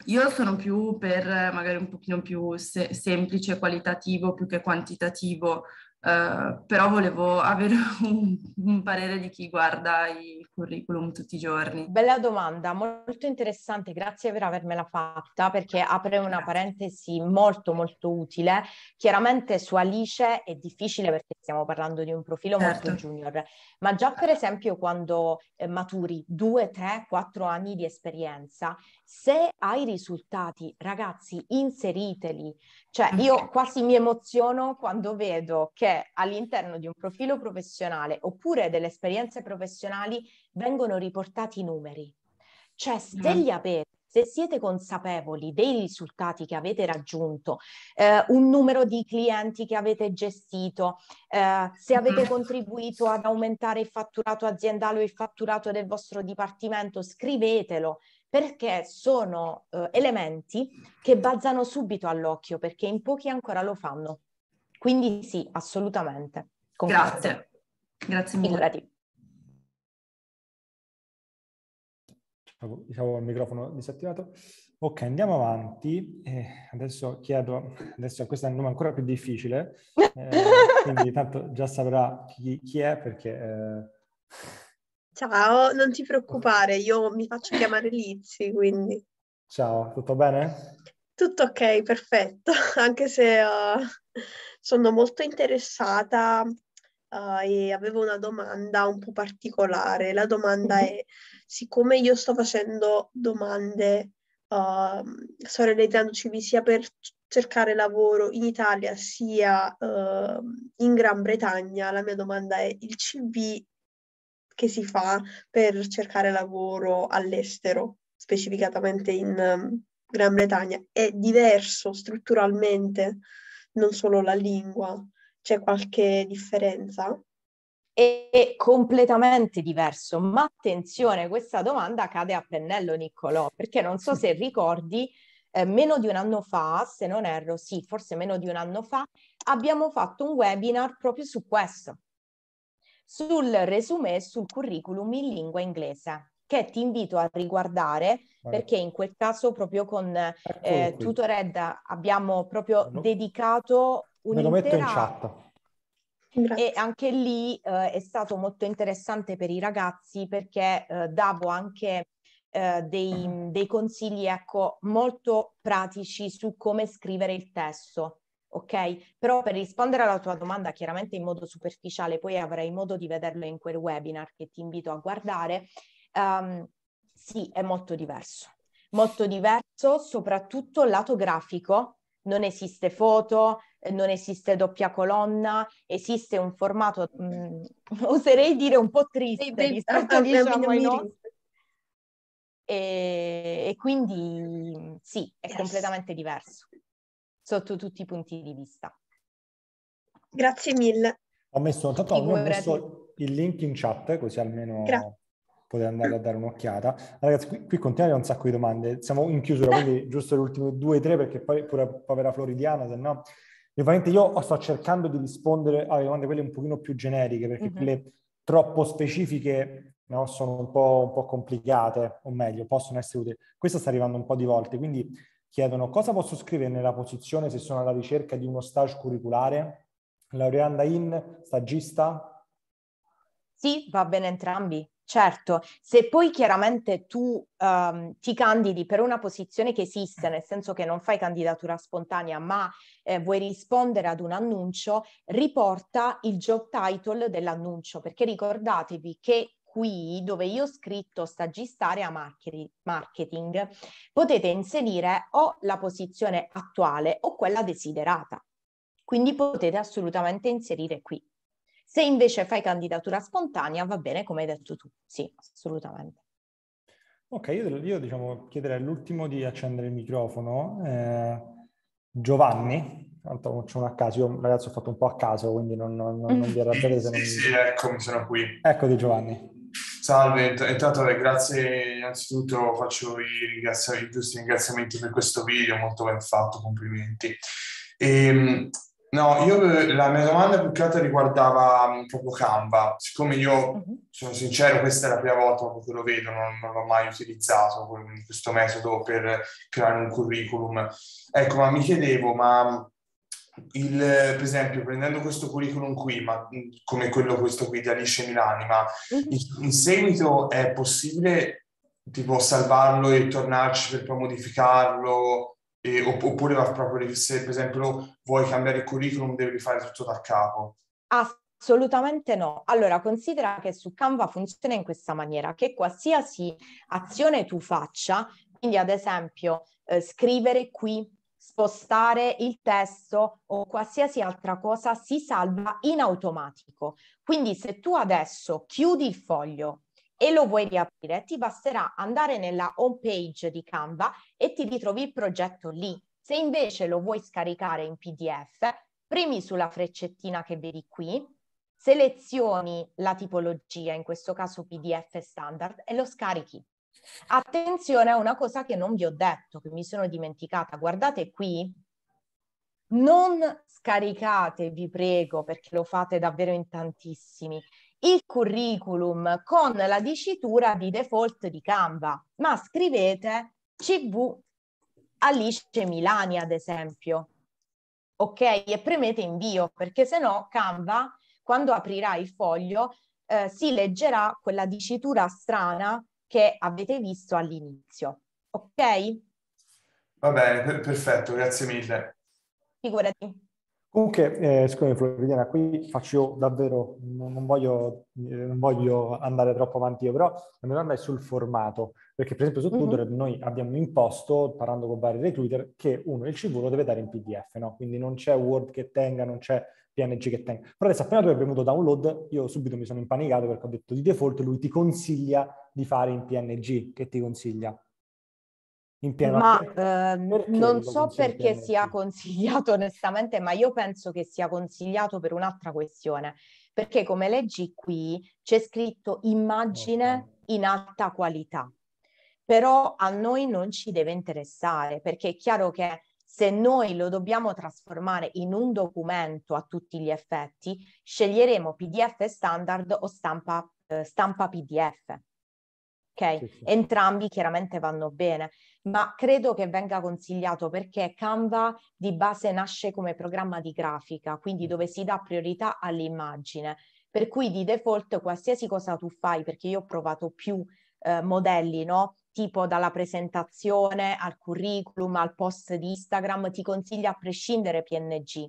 io sono più per magari un pochino più se- semplice, qualitativo più che quantitativo Uh, però volevo avere un, un, parere di chi guarda il curriculum tutti i giorni. Bella domanda, molto interessante, grazie per avermela fatta perché apre una parentesi molto molto utile. Chiaramente su Alice è difficile perché stiamo parlando di un profilo certo. molto junior, ma già per esempio quando eh, maturi due, tre, quattro anni di esperienza, se hai risultati, ragazzi, inseriteli. Cioè io quasi mi emoziono quando vedo che all'interno di un profilo professionale oppure delle esperienze professionali vengono riportati i numeri. Cioè se mm. li avete se siete consapevoli dei risultati che avete raggiunto, eh, un numero di clienti che avete gestito, eh, se mm-hmm. avete contribuito ad aumentare il fatturato aziendale o il fatturato del vostro dipartimento, scrivetelo perché sono eh, elementi che balzano subito all'occhio perché in pochi ancora lo fanno. Quindi sì, assolutamente. Concordo. Grazie. Grazie mille. Figurati. diciamo il microfono disattivato. Ok, andiamo avanti. Eh, adesso chiedo, adesso questo è un nome ancora più difficile, eh, quindi tanto già saprà chi, chi è perché... Eh... Ciao, non ti preoccupare, io mi faccio chiamare Lizzi, quindi... Ciao, tutto bene? Tutto ok, perfetto, anche se uh, sono molto interessata uh, e avevo una domanda un po' particolare. La domanda mhm. è, siccome io sto facendo domande, uh, sto CV sia per cercare lavoro in Italia sia uh, in Gran Bretagna, la mia domanda è il CV che si fa per cercare lavoro all'estero, specificatamente in um, Gran Bretagna, è diverso strutturalmente, non solo la lingua c'è qualche differenza? È completamente diverso, ma attenzione, questa domanda cade a pennello Niccolò, perché non so se ricordi, eh, meno di un anno fa, se non erro, sì, forse meno di un anno fa, abbiamo fatto un webinar proprio su questo, sul resume e sul curriculum in lingua inglese, che ti invito a riguardare vale. perché in quel caso proprio con ah, eh, Tutored abbiamo proprio no. dedicato Me lo metto in chat. Grazie. E anche lì eh, è stato molto interessante per i ragazzi perché eh, davo anche eh, dei, dei, consigli ecco, molto pratici su come scrivere il testo. Ok, però per rispondere alla tua domanda chiaramente in modo superficiale, poi avrai modo di vederlo in quel webinar che ti invito a guardare, um, sì, è molto diverso. Molto diverso soprattutto lato grafico, non esiste foto, eh, non esiste doppia colonna, esiste un formato, mh, mm, oserei dire un po' triste sì, rispetto diciamo, ai nostri. E, e, quindi sì, è yes. completamente diverso sotto tutti i punti di vista. Grazie mille. Ho messo, tanto, ho messo il link in chat così almeno... Grazie potete andare a dare un'occhiata. Ragazzi, qui, qui continuate un sacco di domande, siamo in chiusura, quindi giusto le ultime due o tre perché poi pure povera Floridiana, se no... Ovviamente io sto cercando di rispondere alle domande quelle un pochino più generiche perché mm-hmm. quelle troppo specifiche no, sono un po', un po', complicate, o meglio, possono essere utili. Questa sta arrivando un po' di volte, quindi chiedono cosa posso scrivere nella posizione se sono alla ricerca di uno stage curriculare? Laureanda in, stagista? Sì, va bene entrambi. Certo, se poi chiaramente tu um, ti candidi per una posizione che esiste, nel senso che non fai candidatura spontanea, ma eh, vuoi rispondere ad un annuncio, riporta il job title dell'annuncio, perché ricordatevi che qui dove io ho scritto stagista area marketing, potete inserire o la posizione attuale o quella desiderata. Quindi potete assolutamente inserire qui. Se invece fai candidatura spontanea va bene come hai detto tu, sì, assolutamente. Ok, io, io diciamo, chiederei all'ultimo di accendere il microfono. Eh, Giovanni, tanto non c'è un a caso, io ragazzi ho fatto un po' a caso, quindi non, non, non, non vi arrabbiate se non... Sì, sì, eccomi, sono qui. Eccoti Giovanni. Salve, intanto eh, grazie, innanzitutto faccio i, ringraziamenti, i giusti ringraziamenti per questo video, molto ben fatto, complimenti. E, ehm, No, io eh, la mia domanda più che altro riguardava proprio mm, Canva. Siccome io, mhm. sono sincero, questa è la prima volta che lo vedo, non, non l'ho mai utilizzato questo metodo per creare un curriculum. Ecco, ma mi chiedevo, ma mm, il, per esempio, prendendo questo curriculum qui, ma, mm, come quello questo qui di Alice Milani, ma mhm. in, in seguito è possibile tipo salvarlo e tornarci per poi modificarlo? e, oppure proprio se per esempio vuoi cambiare il curriculum devi fare tutto da capo? Assolutamente no. Allora, considera che su Canva funziona in questa maniera, che qualsiasi azione tu faccia, quindi ad esempio eh, scrivere qui, spostare il testo o qualsiasi altra cosa, si salva in automatico. Quindi se tu adesso chiudi il foglio, e lo vuoi riaprire, ti basterà andare nella home page di Canva e ti ritrovi il progetto lì. Se invece lo vuoi scaricare in PDF, premi sulla freccettina che vedi qui, selezioni la tipologia, in questo caso PDF standard, e lo scarichi. Attenzione a una cosa che non vi ho detto, che mi sono dimenticata. Guardate qui, non scaricate, vi prego, perché lo fate davvero in tantissimi il curriculum con la dicitura di default di Canva, ma scrivete CV Alice Milani, ad esempio. Ok? E premete invio, perché se no Canva, quando aprirà il foglio, eh, si leggerà quella dicitura strana che avete visto all'inizio. Ok? Va bene, per perfetto, grazie mille. Figurati. Comunque, eh, scusami Floridiana, qui faccio davvero, non voglio, eh, non voglio, andare troppo avanti io, però la mia domanda è sul formato, perché per esempio su mhm. Tutor mm-hmm. noi abbiamo imposto, parlando con vari recruiter, che uno il CV lo deve dare in PDF, no? quindi non c'è Word che tenga, non c'è PNG che tenga. Però adesso appena tu hai premuto download, io subito mi sono impanicato perché ho detto di default lui ti consiglia di fare in PNG, che ti consiglia? in piena... Ma eh, non so perché sia consigliato onestamente, ma io penso che sia consigliato per un'altra questione, perché come leggi qui c'è scritto immagine in alta qualità, però a noi non ci deve interessare, perché è chiaro che se noi lo dobbiamo trasformare in un documento a tutti gli effetti, sceglieremo PDF standard o stampa, eh, stampa PDF ok? Sì, sì. Entrambi chiaramente vanno bene, ma credo che venga consigliato perché Canva di base nasce come programma di grafica, quindi mm. dove si dà priorità all'immagine. Per cui di default qualsiasi cosa tu fai, perché io ho provato più eh, modelli, no? tipo dalla presentazione al curriculum al post di Instagram, ti consiglia a prescindere PNG.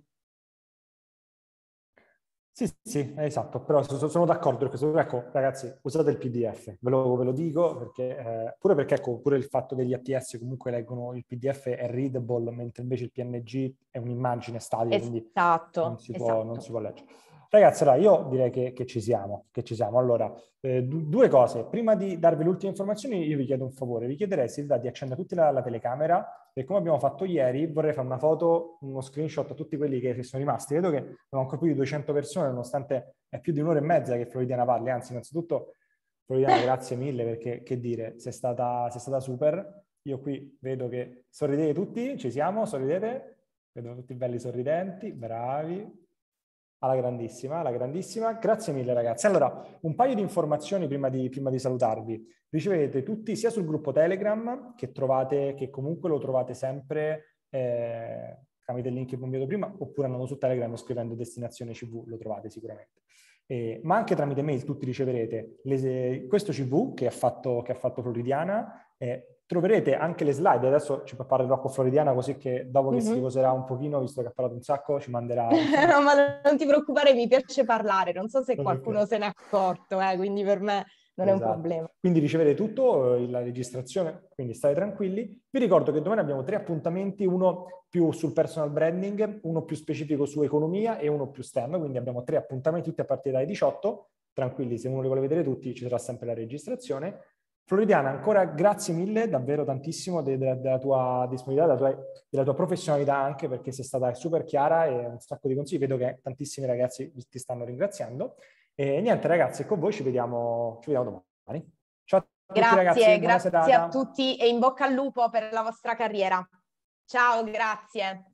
Sì, sì, esatto, però sono d'accordo su Ecco, ragazzi, usate il PDF, ve lo, ve lo dico, perché, eh, pure perché ecco, pure il fatto che gli ATS comunque leggono il PDF è readable, mentre invece il PNG è un'immagine statica, esatto, non si, esatto. può, non si può leggere. Ragazzi, allora io direi che, che, ci siamo, che ci siamo. Allora, eh, due cose. Prima di darvi le ultime informazioni, io vi chiedo un favore. Vi chiederei se vi va di accendere tutta la, la telecamera e come abbiamo fatto ieri vorrei fare una foto, uno screenshot a tutti quelli che sono rimasti. Vedo che abbiamo ancora più di 200 persone, nonostante è più di un'ora e mezza che Floridiana parli. Anzi, innanzitutto, Floridiana, eh. grazie mille perché, che dire, sei stata, sei stata super. Io qui vedo che sorridete tutti, ci siamo, sorridete. Vedo tutti belli sorridenti, bravi, alla grandissima, alla grandissima. Grazie mille ragazzi. Allora, un paio di informazioni prima di, prima di salutarvi. Ricevete tutti sia sul gruppo Telegram, che trovate, che comunque lo trovate sempre eh, tramite il link che ho inviato prima, oppure andando su Telegram scrivendo destinazione CV, lo trovate sicuramente. Eh, ma anche tramite mail tutti riceverete le, questo CV che ha fatto, fatto Floridiana, eh, troverete anche le slide, adesso ci parlerò con Floridiana così che dopo che mm-hmm. si mhm. riposerà un pochino, visto che ha parlato un sacco, ci manderà... no, ma non ti preoccupare, mi piace parlare, non so se non qualcuno se n'è accorto, eh, quindi per me non esatto. è un esatto. problema. Quindi ricevete tutto, eh, la registrazione, quindi state tranquilli. Vi ricordo che domani abbiamo tre appuntamenti, uno più sul personal branding, uno più specifico su economia e uno più STEM, quindi abbiamo tre appuntamenti tutti a partire dalle 18. Tranquilli, se uno li vuole vedere tutti ci sarà sempre la registrazione. Floridiana, ancora grazie mille, davvero tantissimo de- de- della tua disponibilità, della tua, della tua, professionalità anche perché sei stata super chiara e un sacco di consigli. Vedo che tantissimi ragazzi ti stanno ringraziando. E niente ragazzi, con voi ci vediamo, ci vediamo domani. Ciao a tutti grazie, ragazzi, grazie a tutti e in bocca al lupo per la vostra carriera. Ciao, grazie.